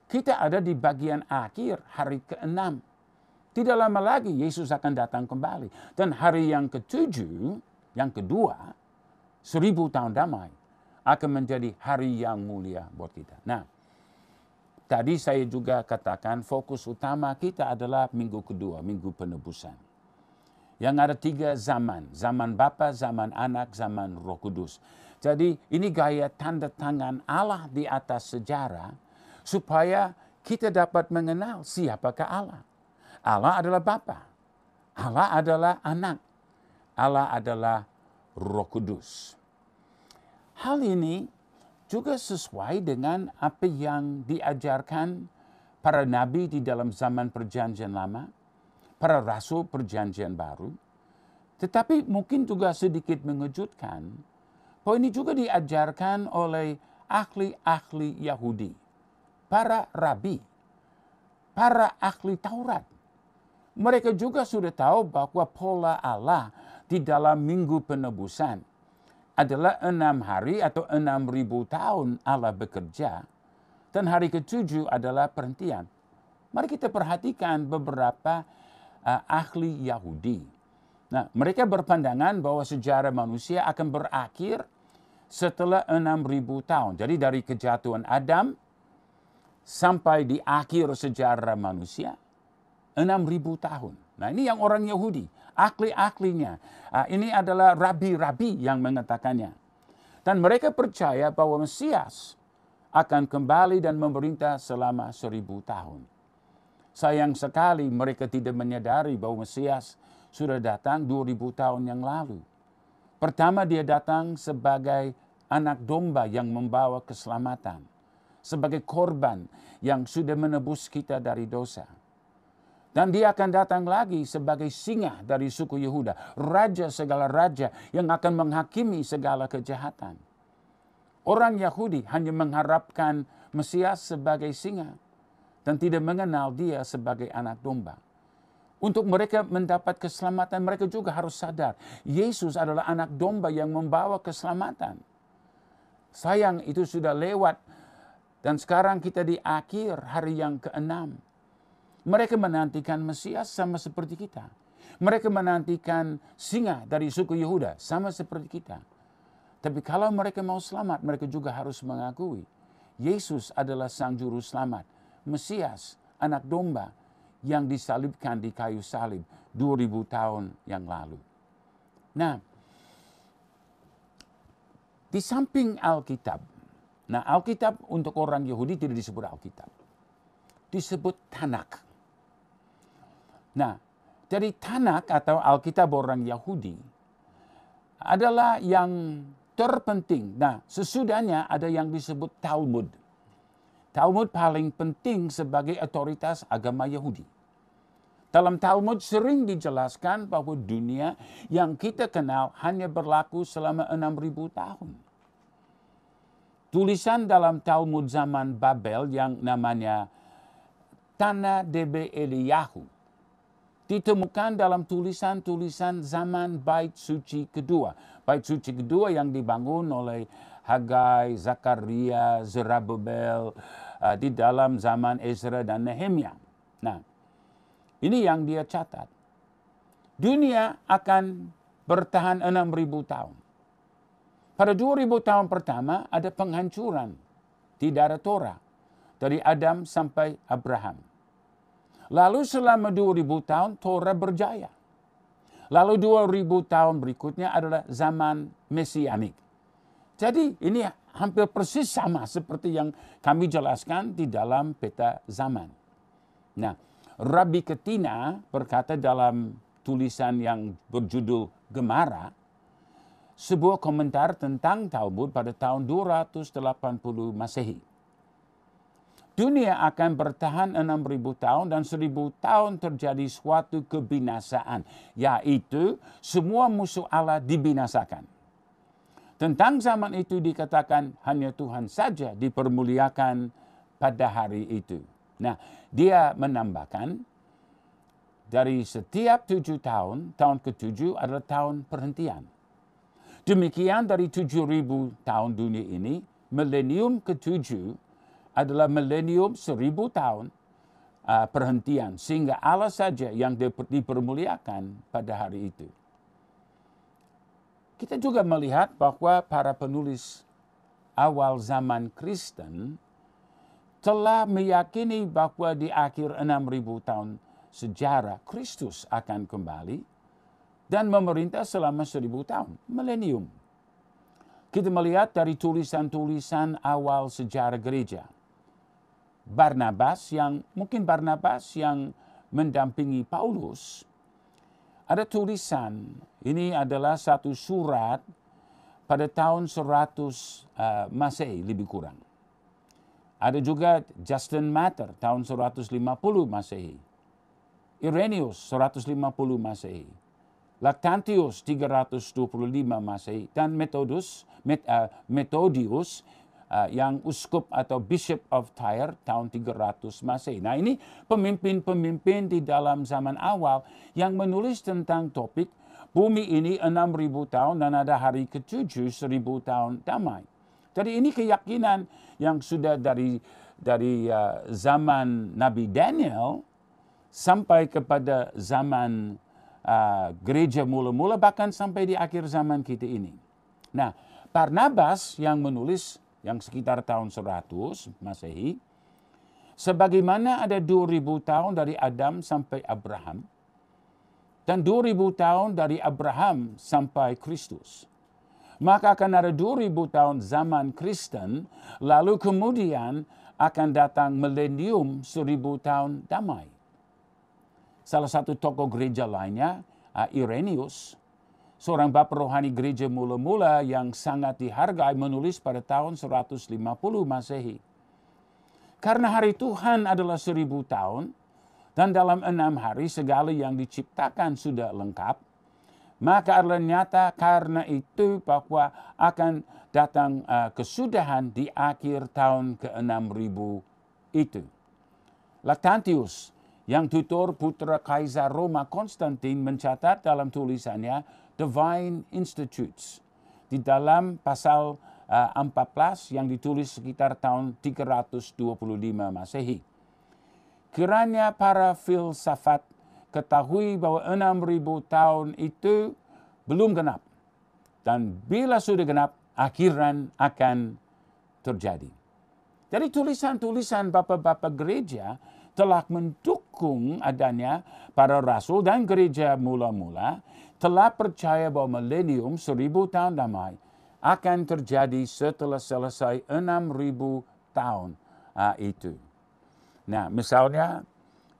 A: kita ada di bagian akhir hari keenam. Tidak lama lagi Yesus akan datang kembali. Dan hari yang ketujuh, yang kedua, seribu tahun damai akan menjadi hari yang mulia buat kita. Nah, Tadi saya juga katakan fokus utama kita adalah minggu kedua, minggu penebusan. Yang ada tiga zaman, zaman Bapa, zaman anak, zaman roh kudus. Jadi ini gaya tanda tangan Allah di atas sejarah supaya kita dapat mengenal siapakah Allah. Allah adalah Bapa. Allah adalah anak. Allah adalah roh kudus. Hal ini juga sesuai dengan apa yang diajarkan para nabi di dalam zaman perjanjian lama, para rasul perjanjian baru. Tetapi mungkin juga sedikit mengejutkan bahwa ini juga diajarkan oleh ahli-ahli Yahudi, para rabi, para ahli Taurat. Mereka juga sudah tahu bahwa pola Allah di dalam minggu penebusan adalah enam hari atau enam ribu tahun Allah bekerja dan hari ketujuh adalah perhentian. Mari kita perhatikan beberapa uh, ahli Yahudi. Nah, mereka berpandangan bahwa sejarah manusia akan berakhir setelah enam ribu tahun. Jadi dari kejatuhan Adam sampai di akhir sejarah manusia enam ribu tahun. Nah, ini yang orang Yahudi ahli-ahlinya. Uh, ah, Ini adalah rabi-rabi yang mengatakannya. Dan mereka percaya bahwa Mesias akan kembali dan memerintah selama seribu tahun. Sayang sekali mereka tidak menyadari bahwa Mesias sudah datang dua ribu tahun yang lalu. Pertama dia datang sebagai anak domba yang membawa keselamatan. Sebagai korban yang sudah menebus kita dari dosa dan dia akan datang lagi sebagai singa dari suku Yehuda. Raja segala raja yang akan menghakimi segala kejahatan. Orang Yahudi hanya mengharapkan Mesias sebagai singa. Dan tidak mengenal dia sebagai anak domba. Untuk mereka mendapat keselamatan, mereka juga harus sadar. Yesus adalah anak domba yang membawa keselamatan. Sayang itu sudah lewat. Dan sekarang kita di akhir hari yang keenam. Mereka menantikan Mesias sama seperti kita. Mereka menantikan singa dari suku Yehuda sama seperti kita. Tapi kalau mereka mau selamat, mereka juga harus mengakui Yesus adalah sang juru selamat, Mesias, anak domba yang disalibkan di kayu salib 2000 tahun yang lalu. Nah, di samping Alkitab, nah Alkitab untuk orang Yahudi tidak disebut Alkitab. Disebut Tanak. Nah, dari Tanak atau Alkitab orang Yahudi adalah yang terpenting. Nah, sesudahnya ada yang disebut Talmud. Talmud paling penting sebagai otoritas agama Yahudi. Dalam Talmud sering dijelaskan bahwa dunia yang kita kenal hanya berlaku selama 6000 tahun. Tulisan dalam Talmud zaman Babel yang namanya Tana Debe Eliyahu ditemukan dalam tulisan-tulisan zaman Bait Suci kedua. Bait Suci kedua yang dibangun oleh Hagai, Zakaria, Zerubbabel uh, di dalam zaman Ezra dan Nehemia. Nah, ini yang dia catat. Dunia akan bertahan 6000 tahun. Pada 2000 tahun pertama ada penghancuran di darat Torah dari Adam sampai Abraham. Lalu selama 2000 tahun Torah berjaya. Lalu 2000 tahun berikutnya adalah zaman mesianik. Jadi ini hampir persis sama seperti yang kami jelaskan di dalam peta zaman. Nah, Rabbi Ketina berkata dalam tulisan yang berjudul Gemara, sebuah komentar tentang Talmud pada tahun 280 Masehi dunia akan bertahan 6000 tahun dan 1000 tahun terjadi suatu kebinasaan yaitu semua musuh Allah dibinasakan. Tentang zaman itu dikatakan hanya Tuhan saja dipermuliakan pada hari itu. Nah, dia menambahkan dari setiap tujuh tahun, tahun ketujuh adalah tahun perhentian. Demikian dari tujuh ribu tahun dunia ini, milenium ketujuh adalah milenium seribu tahun uh, perhentian sehingga Allah saja yang dipermuliakan pada hari itu. Kita juga melihat bahwa para penulis awal zaman Kristen telah meyakini bahwa di akhir enam ribu tahun sejarah Kristus akan kembali dan memerintah selama seribu tahun, milenium. Kita melihat dari tulisan-tulisan awal sejarah gereja Barnabas yang mungkin Barnabas yang mendampingi Paulus. Ada tulisan, ini adalah satu surat pada tahun 100 uh, eh, Masehi lebih kurang. Ada juga Justin Matter tahun 150 Masehi. Irenaeus 150 Masehi. Lactantius 325 Masehi dan Methodus Met, uh, Metodius Eh, yang uskup atau Bishop of Tyre tahun 300 Masehi. Nah ini pemimpin-pemimpin di dalam zaman awal yang menulis tentang topik bumi ini 6.000 tahun dan ada hari ketujuh 1.000 tahun damai. Jadi ini keyakinan yang sudah dari dari uh, zaman Nabi Daniel sampai kepada zaman uh, gereja mula-mula bahkan sampai di akhir zaman kita ini. Nah, Barnabas yang menulis yang sekitar tahun 100 Masehi. Sebagaimana ada 2000 tahun dari Adam sampai Abraham dan 2000 tahun dari Abraham sampai Kristus. Maka akan ada 2000 tahun zaman Kristen, lalu kemudian akan datang milenium 1000 tahun damai. Salah satu tokoh gereja lainnya, Irenius, seorang bapak rohani gereja mula-mula yang sangat dihargai menulis pada tahun 150 Masehi. Karena hari Tuhan adalah seribu tahun, dan dalam enam hari segala yang diciptakan sudah lengkap, maka adalah nyata karena itu bahwa akan datang uh, kesudahan di akhir tahun ke-6000 itu. Lactantius yang tutor putra Kaisar Roma Konstantin mencatat dalam tulisannya Divine Institutes di dalam pasal uh, eh, 14 yang ditulis sekitar tahun 325 Masehi. Kiranya para filsafat ketahui bahwa 6000 tahun itu belum genap dan bila sudah genap akhiran akan terjadi. Jadi tulisan-tulisan bapak-bapak gereja telah mendukung adanya para rasul dan gereja mula-mula telah percaya bahwa milenium seribu tahun damai akan terjadi setelah selesai enam ribu tahun uh, itu. Nah, misalnya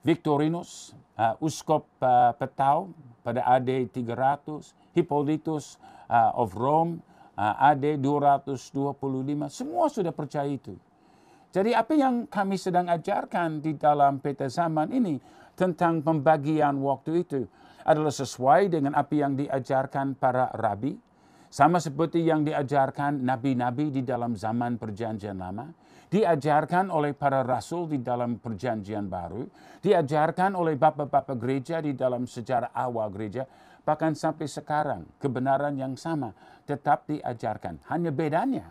A: Victorinus, uh, Uskop uh, Petau pada AD 300, Hippolytus uh, of Rome uh, AD 225, semua sudah percaya itu. Jadi apa yang kami sedang ajarkan di dalam peta zaman ini tentang pembagian waktu itu adalah sesuai dengan apa yang diajarkan para rabi, sama seperti yang diajarkan nabi-nabi di dalam zaman Perjanjian Lama, diajarkan oleh para rasul di dalam Perjanjian Baru, diajarkan oleh bapak-bapak gereja di dalam sejarah awal gereja, bahkan sampai sekarang kebenaran yang sama tetap diajarkan. Hanya bedanya,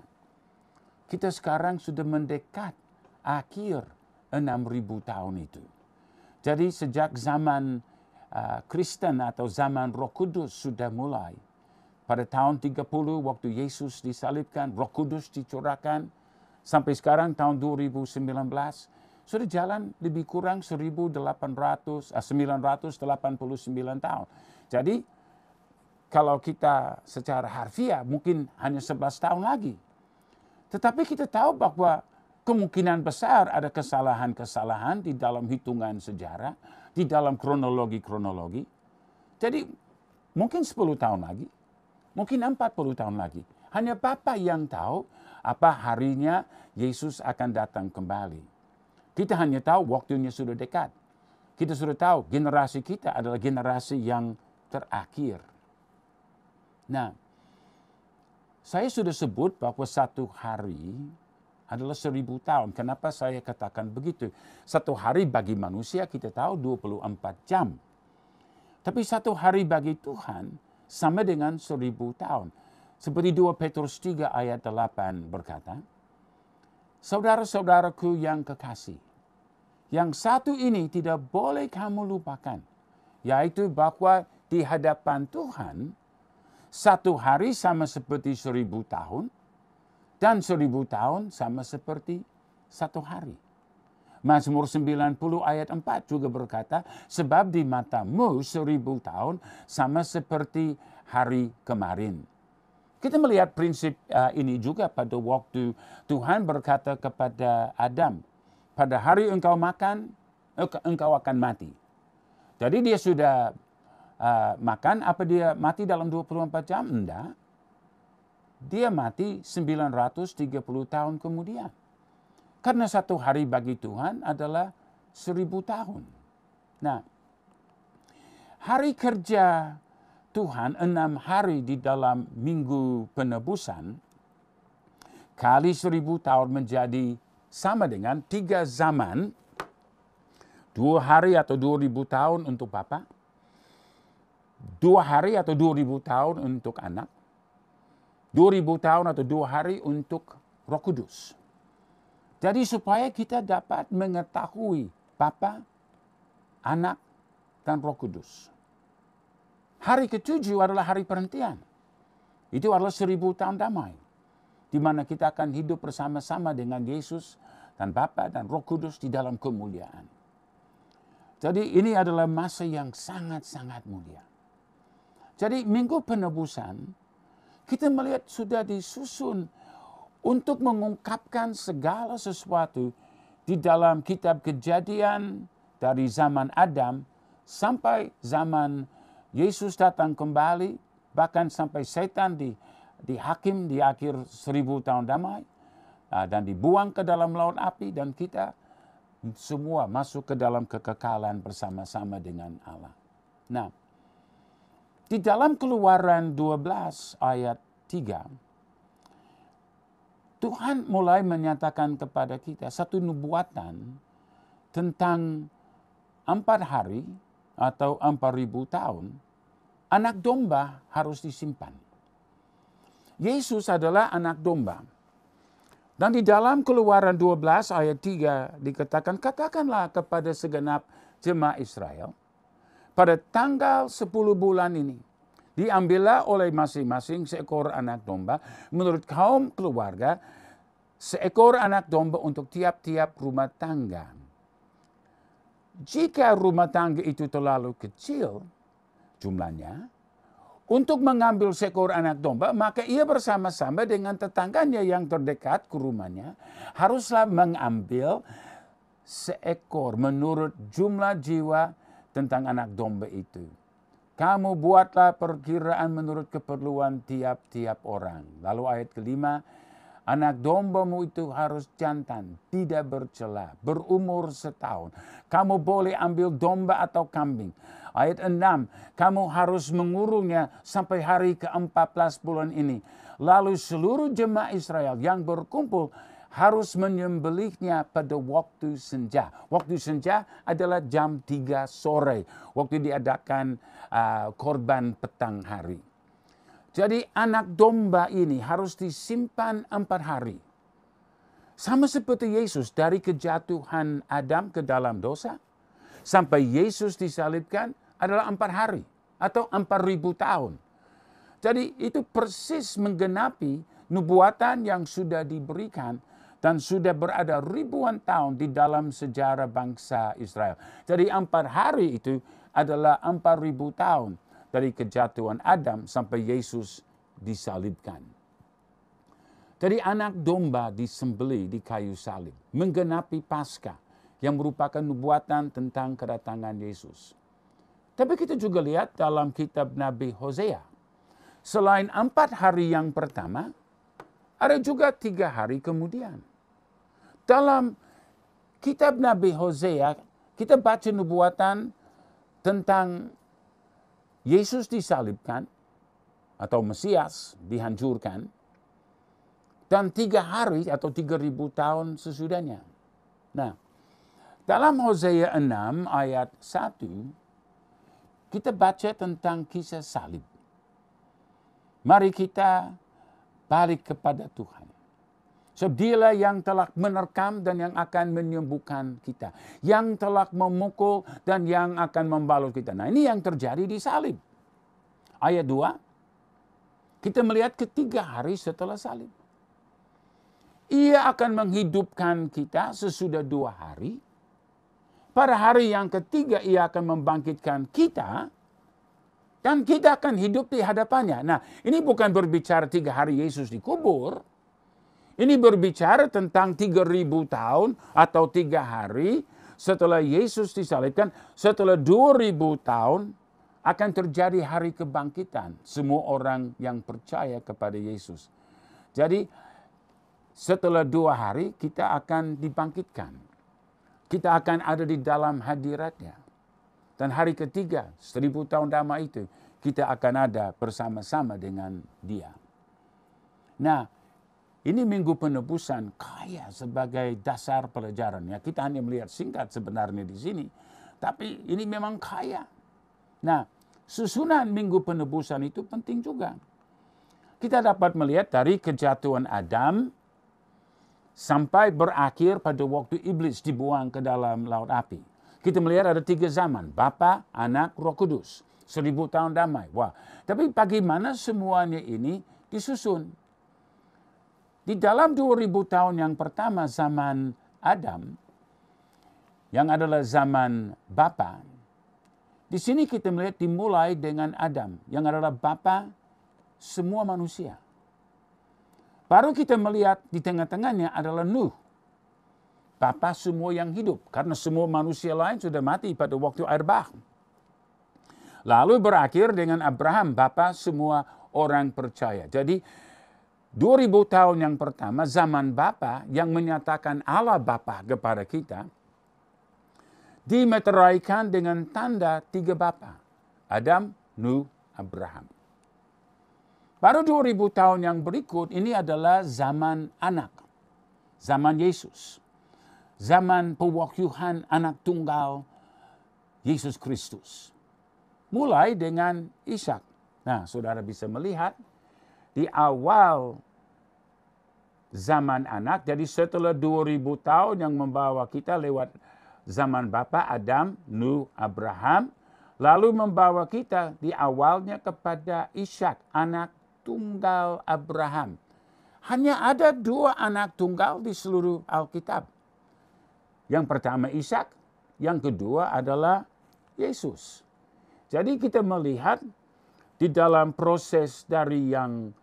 A: kita sekarang sudah mendekat akhir 6.000 tahun itu. Jadi sejak zaman Ah, Kristen atau zaman Roh Kudus sudah mulai. Pada tahun 30 waktu Yesus disalibkan, Roh Kudus dicurahkan sampai sekarang tahun 2019 sudah jalan lebih kurang 1800 eh, 989 tahun. Jadi kalau kita secara harfiah mungkin hanya 11 tahun lagi. Tetapi kita tahu bahwa kemungkinan besar ada kesalahan-kesalahan di dalam hitungan sejarah di dalam kronologi-kronologi. Jadi mungkin 10 tahun lagi, mungkin 40 tahun lagi. Hanya Bapak yang tahu apa harinya Yesus akan datang kembali. Kita hanya tahu waktunya sudah dekat. Kita sudah tahu generasi kita adalah generasi yang terakhir. Nah, saya sudah sebut bahwa satu hari adalah seribu tahun. Kenapa saya katakan begitu? Satu hari bagi manusia kita tahu 24 jam. Tapi satu hari bagi Tuhan sama dengan seribu tahun. Seperti 2 Petrus 3 ayat 8 berkata, Saudara-saudaraku yang kekasih, yang satu ini tidak boleh kamu lupakan, yaitu bahwa di hadapan Tuhan, satu hari sama seperti seribu tahun, dan seribu tahun sama seperti satu hari. Mazmur 90 ayat 4 juga berkata, sebab di matamu seribu tahun sama seperti hari kemarin. Kita melihat prinsip eh, ini juga pada waktu Tuhan berkata kepada Adam, pada hari engkau makan, eh, engkau akan mati. Jadi dia sudah uh, makan, apa dia mati dalam 24 jam? Enggak. Dia mati 930 tahun kemudian. Karena satu hari bagi Tuhan adalah seribu tahun. Nah, hari kerja Tuhan enam hari di dalam minggu penebusan kali seribu tahun menjadi sama dengan tiga zaman dua hari atau dua ribu tahun untuk bapak dua hari atau dua ribu tahun untuk anak 2000 tahun atau dua hari untuk Roh Kudus. Jadi supaya kita dapat mengetahui Bapa, Anak, dan Roh Kudus. Hari ketujuh adalah hari perhentian. Itu adalah seribu tahun damai. Di mana kita akan hidup bersama-sama dengan Yesus dan Bapa dan Roh Kudus di dalam kemuliaan. Jadi ini adalah masa yang sangat-sangat mulia. Jadi minggu penebusan kita melihat sudah disusun untuk mengungkapkan segala sesuatu di dalam kitab kejadian dari zaman Adam sampai zaman Yesus datang kembali, bahkan sampai setan di, dihakim di akhir seribu tahun damai ah, dan dibuang ke dalam laut api dan kita semua masuk ke dalam kekekalan bersama-sama dengan Allah. Nah, di dalam keluaran 12 ayat 3, Tuhan mulai menyatakan kepada kita satu nubuatan tentang empat hari atau empat ribu tahun, anak domba harus disimpan. Yesus adalah anak domba. Dan di dalam keluaran 12 ayat 3 dikatakan, katakanlah kepada segenap jemaah Israel, pada tanggal 10 bulan ini, diambillah oleh masing-masing seekor anak domba menurut kaum keluarga, seekor anak domba untuk tiap-tiap rumah tangga. Jika rumah tangga itu terlalu kecil jumlahnya, untuk mengambil seekor anak domba, maka ia bersama-sama dengan tetangganya yang terdekat ke rumahnya haruslah mengambil seekor menurut jumlah jiwa tentang anak domba itu. Kamu buatlah perkiraan menurut keperluan tiap-tiap orang. Lalu ayat kelima, Anak dombamu itu harus jantan, tidak bercela, berumur setahun. Kamu boleh ambil domba atau kambing. Ayat enam, kamu harus mengurungnya sampai hari ke-14 bulan ini. Lalu seluruh jemaah Israel yang berkumpul harus menyembelihnya pada waktu senja. Waktu senja adalah jam 3 sore, waktu diadakan uh, korban petang hari. Jadi anak domba ini harus disimpan empat hari. Sama seperti Yesus dari kejatuhan Adam ke dalam dosa, sampai Yesus disalibkan adalah empat hari atau empat ribu tahun. Jadi itu persis menggenapi nubuatan yang sudah diberikan dan sudah berada ribuan tahun di dalam sejarah bangsa Israel. Jadi empat hari itu adalah empat ribu tahun dari kejatuhan Adam sampai Yesus disalibkan. Jadi anak domba disembeli di kayu salib, menggenapi pasca yang merupakan nubuatan tentang kedatangan Yesus. Tapi kita juga lihat dalam kitab Nabi Hosea, selain empat hari yang pertama, ada juga tiga hari kemudian dalam kitab Nabi Hosea, kita baca nubuatan tentang Yesus disalibkan atau Mesias dihancurkan dan tiga hari atau tiga ribu tahun sesudahnya. Nah, dalam Hosea 6 ayat 1 kita baca tentang kisah salib. Mari kita balik kepada Tuhan. Sebab dia yang telah menerkam dan yang akan menyembuhkan kita. Yang telah memukul dan yang akan membalut kita. Nah ini yang terjadi di salib. Ayat 2. Kita melihat ketiga hari setelah salib. Ia akan menghidupkan kita sesudah dua hari. Pada hari yang ketiga ia akan membangkitkan kita dan kita akan hidup di hadapannya. Nah, ini bukan berbicara tiga hari Yesus dikubur, ini berbicara tentang 3000 tahun atau tiga hari setelah Yesus disalibkan, setelah 2000 tahun akan terjadi hari kebangkitan semua orang yang percaya kepada Yesus. Jadi setelah dua hari kita akan dibangkitkan. Kita akan ada di dalam hadiratnya. Dan hari ketiga, seribu tahun damai itu, kita akan ada bersama-sama dengan dia. Nah, ini minggu penebusan kaya sebagai dasar pelajaran. Ya, kita hanya melihat singkat sebenarnya di sini. Tapi ini memang kaya. Nah, susunan minggu penebusan itu penting juga. Kita dapat melihat dari kejatuhan Adam sampai berakhir pada waktu iblis dibuang ke dalam laut api. Kita melihat ada tiga zaman, Bapa, Anak, Roh Kudus. Seribu tahun damai. Wah, tapi bagaimana semuanya ini disusun? Di dalam 2000 tahun yang pertama zaman Adam, yang adalah zaman Bapa. Di sini kita melihat dimulai dengan Adam, yang adalah Bapa semua manusia. Baru kita melihat di tengah-tengahnya adalah Nuh, Bapa semua yang hidup, karena semua manusia lain sudah mati pada waktu air bah. Lalu berakhir dengan Abraham, Bapa semua orang percaya. Jadi 2000 tahun yang pertama zaman Bapa yang menyatakan Allah Bapa kepada kita dimeteraikan dengan tanda tiga Bapa, Adam, Nuh, Abraham. Baru 2000 tahun yang berikut ini adalah zaman anak, zaman Yesus, zaman pewahyuan anak tunggal Yesus Kristus. Mulai dengan Ishak. Nah, saudara bisa melihat di awal zaman anak, jadi setelah 2000 tahun yang membawa kita lewat zaman bapa Adam, Nuh, Abraham, lalu membawa kita di awalnya kepada Ishak, anak tunggal Abraham. Hanya ada dua anak tunggal di seluruh Alkitab. Yang pertama Ishak, yang kedua adalah Yesus. Jadi kita melihat di dalam proses dari yang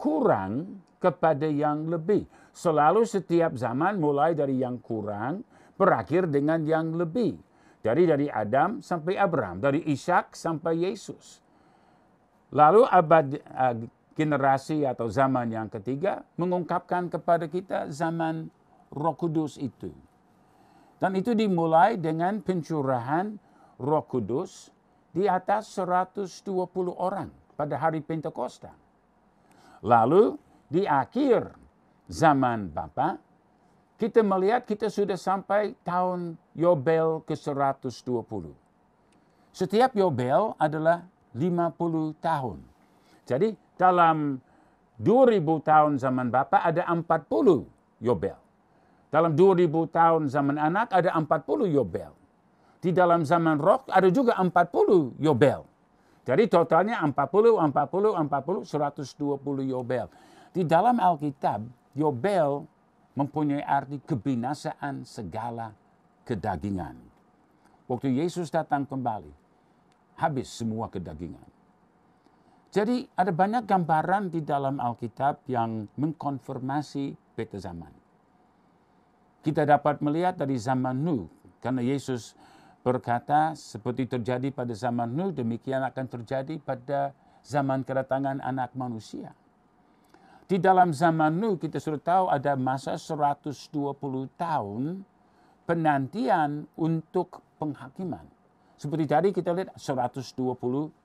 A: kurang kepada yang lebih. Selalu setiap zaman mulai dari yang kurang berakhir dengan yang lebih. Dari dari Adam sampai Abraham, dari Ishak sampai Yesus. Lalu abad generasi atau zaman yang ketiga mengungkapkan kepada kita zaman Roh Kudus itu. Dan itu dimulai dengan pencurahan Roh Kudus di atas 120 orang pada hari Pentakosta. Lalu di akhir zaman Bapa, kita melihat kita sudah sampai tahun Yobel ke-120. Setiap Yobel adalah 50 tahun. Jadi dalam 2000 tahun zaman Bapak ada 40 Yobel. Dalam 2000 tahun zaman anak ada 40 Yobel. Di dalam zaman roh ada juga 40 Yobel. Jadi totalnya 40, 40, 40, 120 Yobel. Di dalam Alkitab, Yobel mempunyai arti kebinasaan segala kedagingan. Waktu Yesus datang kembali, habis semua kedagingan. Jadi ada banyak gambaran di dalam Alkitab yang mengkonfirmasi peta zaman. Kita dapat melihat dari zaman Nuh, karena Yesus berkata seperti terjadi pada zaman Nuh demikian akan terjadi pada zaman kedatangan anak manusia. Di dalam zaman Nuh kita sudah tahu ada masa 120 tahun penantian untuk penghakiman. Seperti tadi kita lihat 120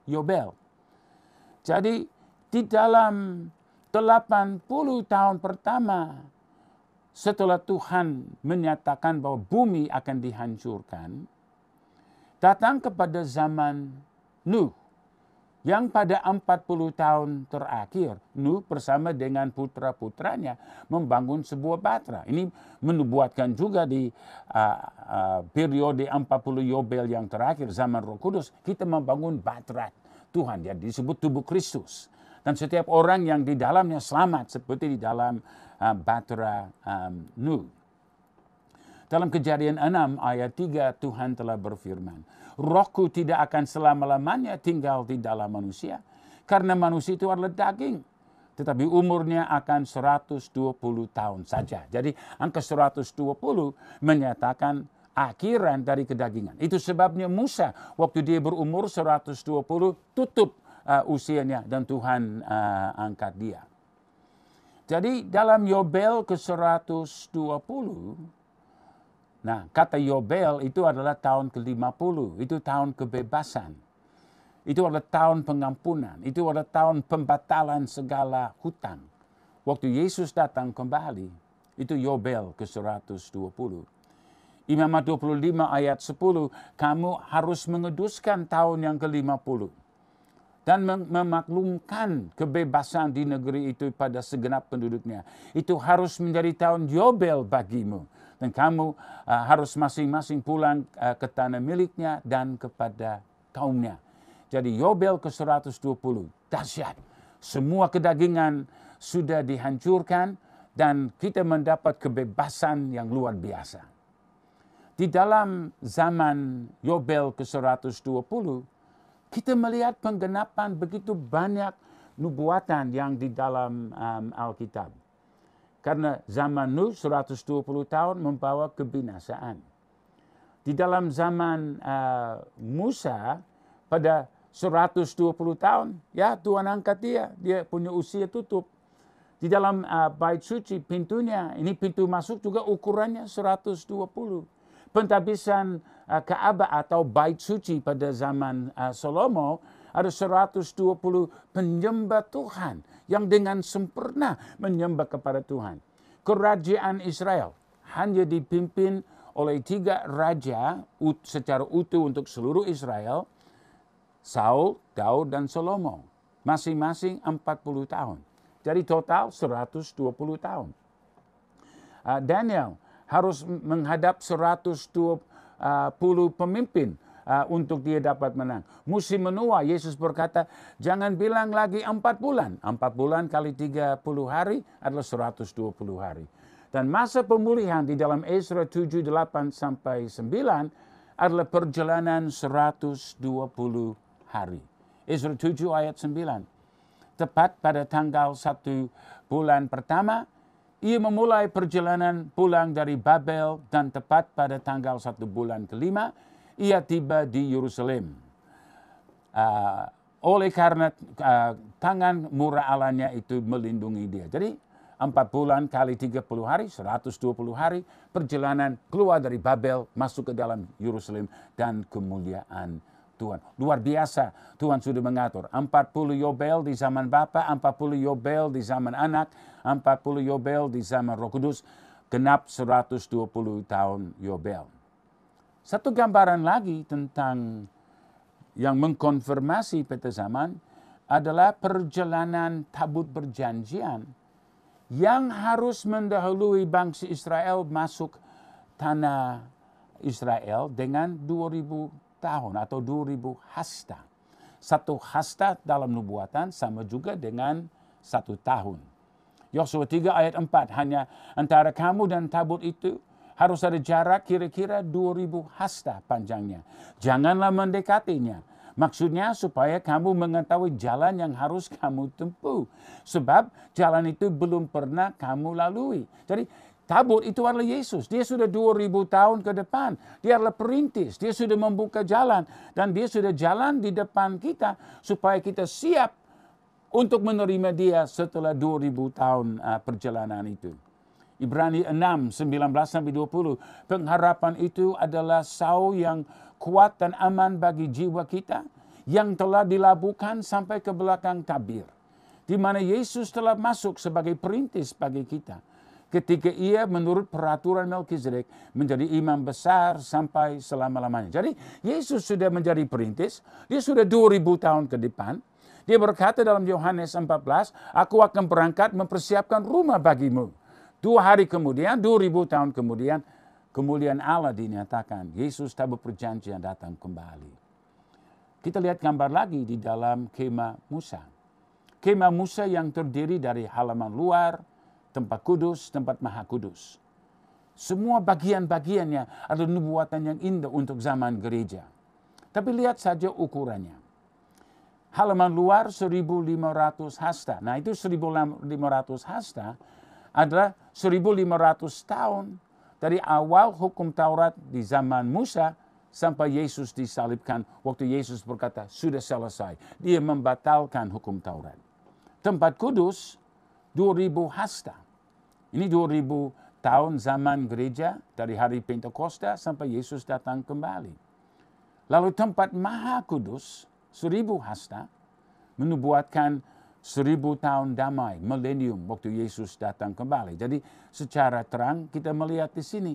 A: Yobel. Jadi di dalam 80 tahun pertama setelah Tuhan menyatakan bahwa bumi akan dihancurkan, datang kepada zaman Nuh yang pada 40 tahun terakhir Nuh bersama dengan putra-putranya membangun sebuah batra. Ini menubuatkan juga di uh, uh, periode 40 Yobel yang terakhir zaman Roh Kudus kita membangun batra Tuhan yang disebut tubuh Kristus. Dan setiap orang yang di dalamnya selamat seperti di dalam uh, batra um, Nuh. Dalam kejadian 6 ayat 3 Tuhan telah berfirman. Rohku tidak akan selama-lamanya tinggal di dalam manusia. Karena manusia itu adalah daging. Tetapi umurnya akan 120 tahun saja. Jadi angka 120 menyatakan akhiran dari kedagingan. Itu sebabnya Musa waktu dia berumur 120 tutup uh, usianya dan Tuhan uh, angkat dia. Jadi dalam Yobel ke 120 Nah, kata Yobel itu adalah tahun ke-50, itu tahun kebebasan. Itu adalah tahun pengampunan, itu adalah tahun pembatalan segala hutang. Waktu Yesus datang kembali, itu Yobel ke-120. Imamat 25 ayat 10, kamu harus mengeduskan tahun yang ke-50 dan memaklumkan kebebasan di negeri itu pada segenap penduduknya. Itu harus menjadi tahun Yobel bagimu dan kamu eh, harus masing-masing pulang eh, ke tanah miliknya dan kepada kaumnya. Jadi Yobel ke-120, dahsyat. Semua kedagingan sudah dihancurkan dan kita mendapat kebebasan yang luar biasa. Di dalam zaman Yobel ke-120, kita melihat penggenapan begitu banyak nubuatan yang di dalam um, Alkitab. Karena zaman Nuh 120 tahun membawa kebinasaan. Di dalam zaman uh, Musa pada 120 tahun, ya Tuhan angkat dia, dia punya usia tutup. Di dalam uh, bait suci pintunya, ini pintu masuk juga ukurannya 120. Pentabisan uh, eh, Ka'bah atau bait suci pada zaman uh, Salomo ada 120 penyembah Tuhan yang dengan sempurna menyembah kepada Tuhan. Kerajaan Israel hanya dipimpin oleh tiga raja secara utuh untuk seluruh Israel, Saul, Daud, dan Salomo. Masing-masing 40 tahun. Jadi total 120 tahun. Ah, Daniel harus menghadap 120 ah, pemimpin uh, untuk dia dapat menang. Musim menua, Yesus berkata, jangan bilang lagi empat bulan. Empat bulan kali tiga puluh hari adalah seratus dua puluh hari. Dan masa pemulihan di dalam Ezra 7, delapan sampai sembilan adalah perjalanan seratus dua puluh hari. Ezra tujuh ayat sembilan, Tepat pada tanggal satu bulan pertama, ia memulai perjalanan pulang dari Babel dan tepat pada tanggal satu bulan kelima, ia tiba di Yerusalem. Uh, oleh karena uh, tangan murah alanya itu melindungi dia. Jadi 4 bulan kali 30 hari, 120 hari perjalanan keluar dari Babel masuk ke dalam Yerusalem dan kemuliaan Tuhan. Luar biasa Tuhan sudah mengatur. 40 Yobel di zaman Bapa, 40 Yobel di zaman anak, 40 Yobel di zaman Roh Kudus, genap 120 tahun Yobel. Satu gambaran lagi tentang yang mengkonfirmasi peta zaman adalah perjalanan tabut perjanjian yang harus mendahului bangsa Israel masuk tanah Israel dengan 2000 tahun atau 2000 hasta. Satu hasta dalam nubuatan sama juga dengan satu tahun. Yosua 3 ayat 4 hanya antara kamu dan tabut itu harus ada jarak kira-kira 2000 hasta panjangnya. Janganlah mendekatinya. Maksudnya supaya kamu mengetahui jalan yang harus kamu tempuh. Sebab jalan itu belum pernah kamu lalui. Jadi tabut itu adalah Yesus. Dia sudah 2000 tahun ke depan. Dia adalah perintis. Dia sudah membuka jalan. Dan dia sudah jalan di depan kita. Supaya kita siap untuk menerima dia setelah 2000 tahun ah, perjalanan itu. Ibrani 6, 19-20. Pengharapan itu adalah sau yang kuat dan aman bagi jiwa kita yang telah dilabuhkan sampai ke belakang tabir. Di mana Yesus telah masuk sebagai perintis bagi kita. Ketika ia menurut peraturan Melkizedek menjadi imam besar sampai selama-lamanya. Jadi Yesus sudah menjadi perintis. Dia sudah 2000 tahun ke depan. Dia berkata dalam Yohanes 14, Aku akan berangkat mempersiapkan rumah bagimu. Dua hari kemudian, dua ribu tahun kemudian, kemuliaan Allah dinyatakan. Yesus tak berperjanjian datang kembali. Kita lihat gambar lagi di dalam kema Musa. Kema Musa yang terdiri dari halaman luar, tempat kudus, tempat maha kudus. Semua bagian-bagiannya adalah nubuatan yang indah untuk zaman gereja. Tapi lihat saja ukurannya. Halaman luar 1500 hasta. Nah itu 1500 hasta adalah 1500 tahun dari awal hukum Taurat di zaman Musa sampai Yesus disalibkan. Waktu Yesus berkata, sudah selesai. Dia membatalkan hukum Taurat. Tempat kudus, 2000 hasta. Ini 2000 tahun zaman gereja dari hari Pentakosta sampai Yesus datang kembali. Lalu tempat maha kudus, 1000 hasta, menubuatkan seribu tahun damai, milenium waktu Yesus datang kembali. Jadi secara terang kita melihat di sini.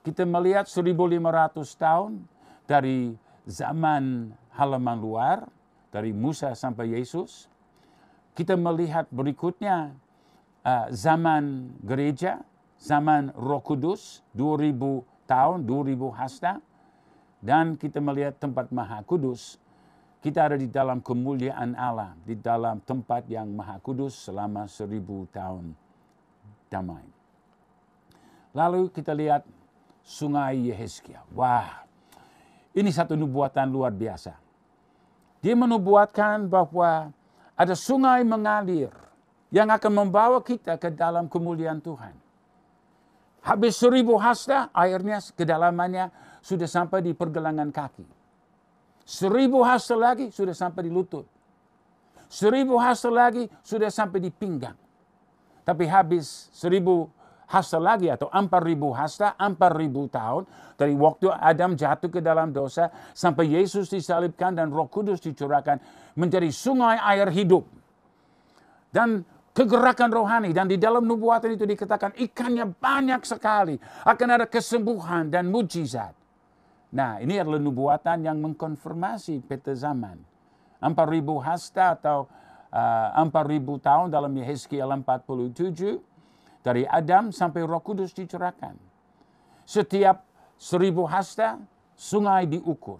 A: Kita melihat 1500 tahun dari zaman halaman luar, dari Musa sampai Yesus. Kita melihat berikutnya uh, zaman gereja, zaman roh kudus, 2000 tahun, 2000 hasta. Dan kita melihat tempat maha kudus, kita ada di dalam kemuliaan Allah, di dalam tempat yang maha kudus selama seribu tahun damai. Lalu kita lihat sungai Yehezkia. Wah, ini satu nubuatan luar biasa. Dia menubuatkan bahwa ada sungai mengalir yang akan membawa kita ke dalam kemuliaan Tuhan. Habis seribu hasta, airnya kedalamannya sudah sampai di pergelangan kaki. Seribu hasta lagi sudah sampai di lutut. Seribu hasta lagi sudah sampai di pinggang. Tapi habis seribu hasta lagi atau empat ribu hasta, empat ribu tahun dari waktu Adam jatuh ke dalam dosa sampai Yesus disalibkan dan Roh Kudus dicurahkan menjadi sungai air hidup. Dan kegerakan rohani dan di dalam nubuatan itu dikatakan ikannya banyak sekali akan ada kesembuhan dan mujizat. Nah, ini adalah nubuatan yang mengkonfirmasi peta zaman. 4000 hasta atau uh, ah, 4000 tahun dalam Yehezkiel 47 dari Adam sampai Roh Kudus dicurahkan. Setiap seribu hasta sungai diukur.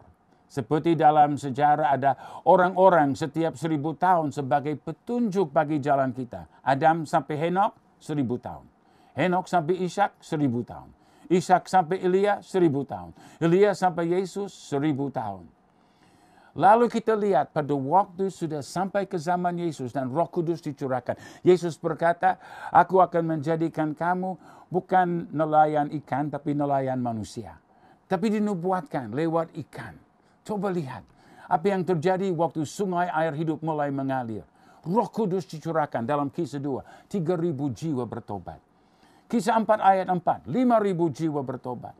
A: Seperti dalam sejarah ada orang-orang setiap seribu tahun sebagai petunjuk bagi jalan kita. Adam sampai Henok seribu tahun. Henok sampai Ishak seribu tahun. Ishak sampai Elia seribu tahun. Elia sampai Yesus seribu tahun. Lalu kita lihat pada waktu sudah sampai ke zaman Yesus dan roh kudus dicurahkan. Yesus berkata, aku akan menjadikan kamu bukan nelayan ikan tapi nelayan manusia. Tapi dinubuatkan lewat ikan. Coba lihat apa yang terjadi waktu sungai air hidup mulai mengalir. Roh kudus dicurahkan dalam kisah dua. Tiga ribu jiwa bertobat. Kisah 4 ayat 4, 5000 jiwa bertobat.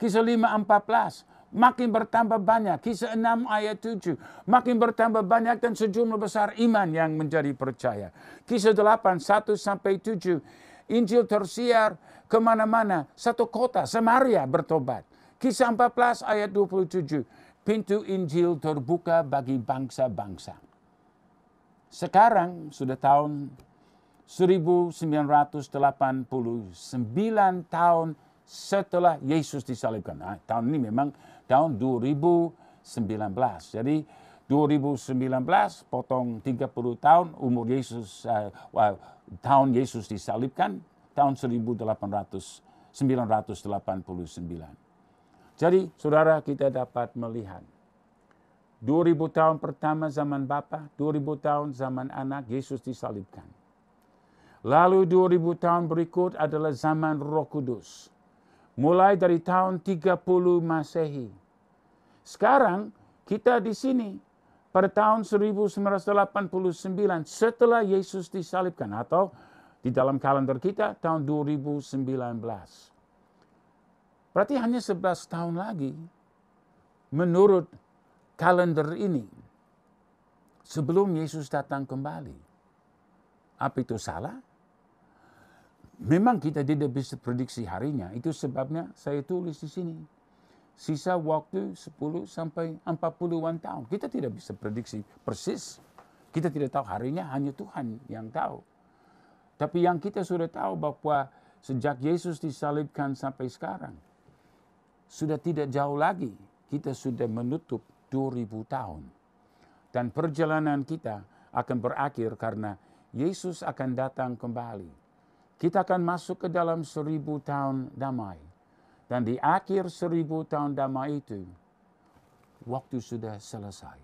A: Kisah 5 14, makin bertambah banyak. Kisah 6 ayat 7, makin bertambah banyak dan sejumlah besar iman yang menjadi percaya. Kisah 8, 1 sampai 7, Injil tersiar kemana-mana. Satu kota, Samaria bertobat. Kisah 14 ayat 27, pintu Injil terbuka bagi bangsa-bangsa. Sekarang sudah tahun 1989 tahun setelah Yesus disalibkan. Nah, tahun ini memang tahun 2019. Jadi 2019 potong 30 tahun umur Yesus uh, tahun Yesus disalibkan tahun puluh sembilan. Jadi saudara kita dapat melihat 2000 tahun pertama zaman Bapa, 2000 tahun zaman anak Yesus disalibkan. Lalu 2000 tahun berikut adalah zaman Roh Kudus. Mulai dari tahun 30 Masehi. Sekarang kita di sini pada tahun 1989 setelah Yesus disalibkan atau di dalam kalender kita tahun 2019. Berarti hanya 11 tahun lagi menurut kalender ini sebelum Yesus datang kembali. Apa itu salah? Memang kita tidak bisa prediksi harinya, itu sebabnya saya tulis di sini. Sisa waktu 10 sampai 40-an tahun. Kita tidak bisa prediksi persis. Kita tidak tahu harinya, hanya Tuhan yang tahu. Tapi yang kita sudah tahu bahwa sejak Yesus disalibkan sampai sekarang, sudah tidak jauh lagi kita sudah menutup 2000 tahun. Dan perjalanan kita akan berakhir karena Yesus akan datang kembali kita akan masuk ke dalam seribu tahun damai. Dan di akhir seribu tahun damai itu, waktu sudah selesai.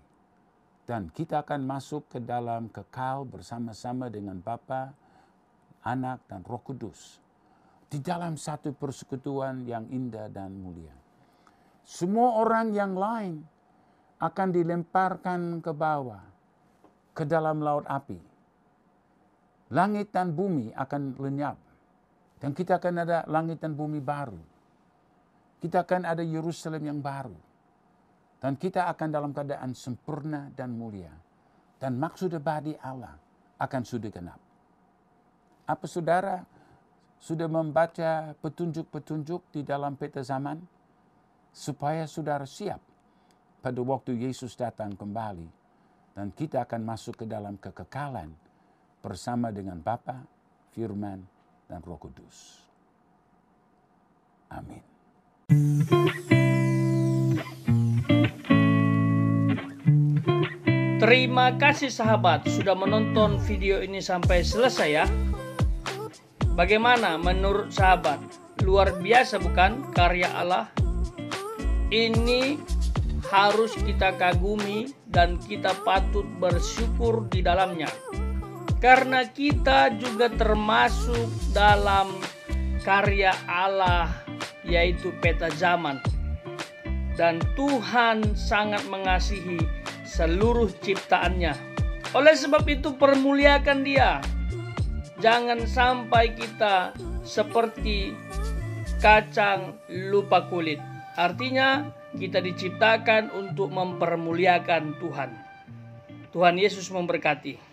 A: Dan kita akan masuk ke dalam kekal bersama-sama dengan Bapa, Anak, dan Roh Kudus. Di dalam satu persekutuan yang indah dan mulia. Semua orang yang lain akan dilemparkan ke bawah, ke dalam laut api Langit dan bumi akan lenyap. Dan kita akan ada langit dan bumi baru. Kita akan ada Yerusalem yang baru. Dan kita akan dalam keadaan sempurna dan mulia. Dan maksud abadi Allah akan sudah genap. Apa saudara sudah membaca petunjuk-petunjuk di dalam peta zaman? Supaya saudara siap pada waktu Yesus datang kembali. Dan kita akan masuk ke dalam kekekalan bersama dengan Bapa, Firman, dan Roh Kudus. Amin.
B: Terima kasih sahabat sudah menonton video ini sampai selesai ya. Bagaimana menurut sahabat? Luar biasa bukan karya Allah? Ini harus kita kagumi dan kita patut bersyukur di dalamnya karena kita juga termasuk dalam karya Allah, yaitu peta zaman. Dan Tuhan sangat mengasihi seluruh ciptaannya. Oleh sebab itu, permuliakan Dia. Jangan sampai kita seperti kacang lupa kulit. Artinya, kita diciptakan untuk mempermuliakan Tuhan. Tuhan Yesus memberkati.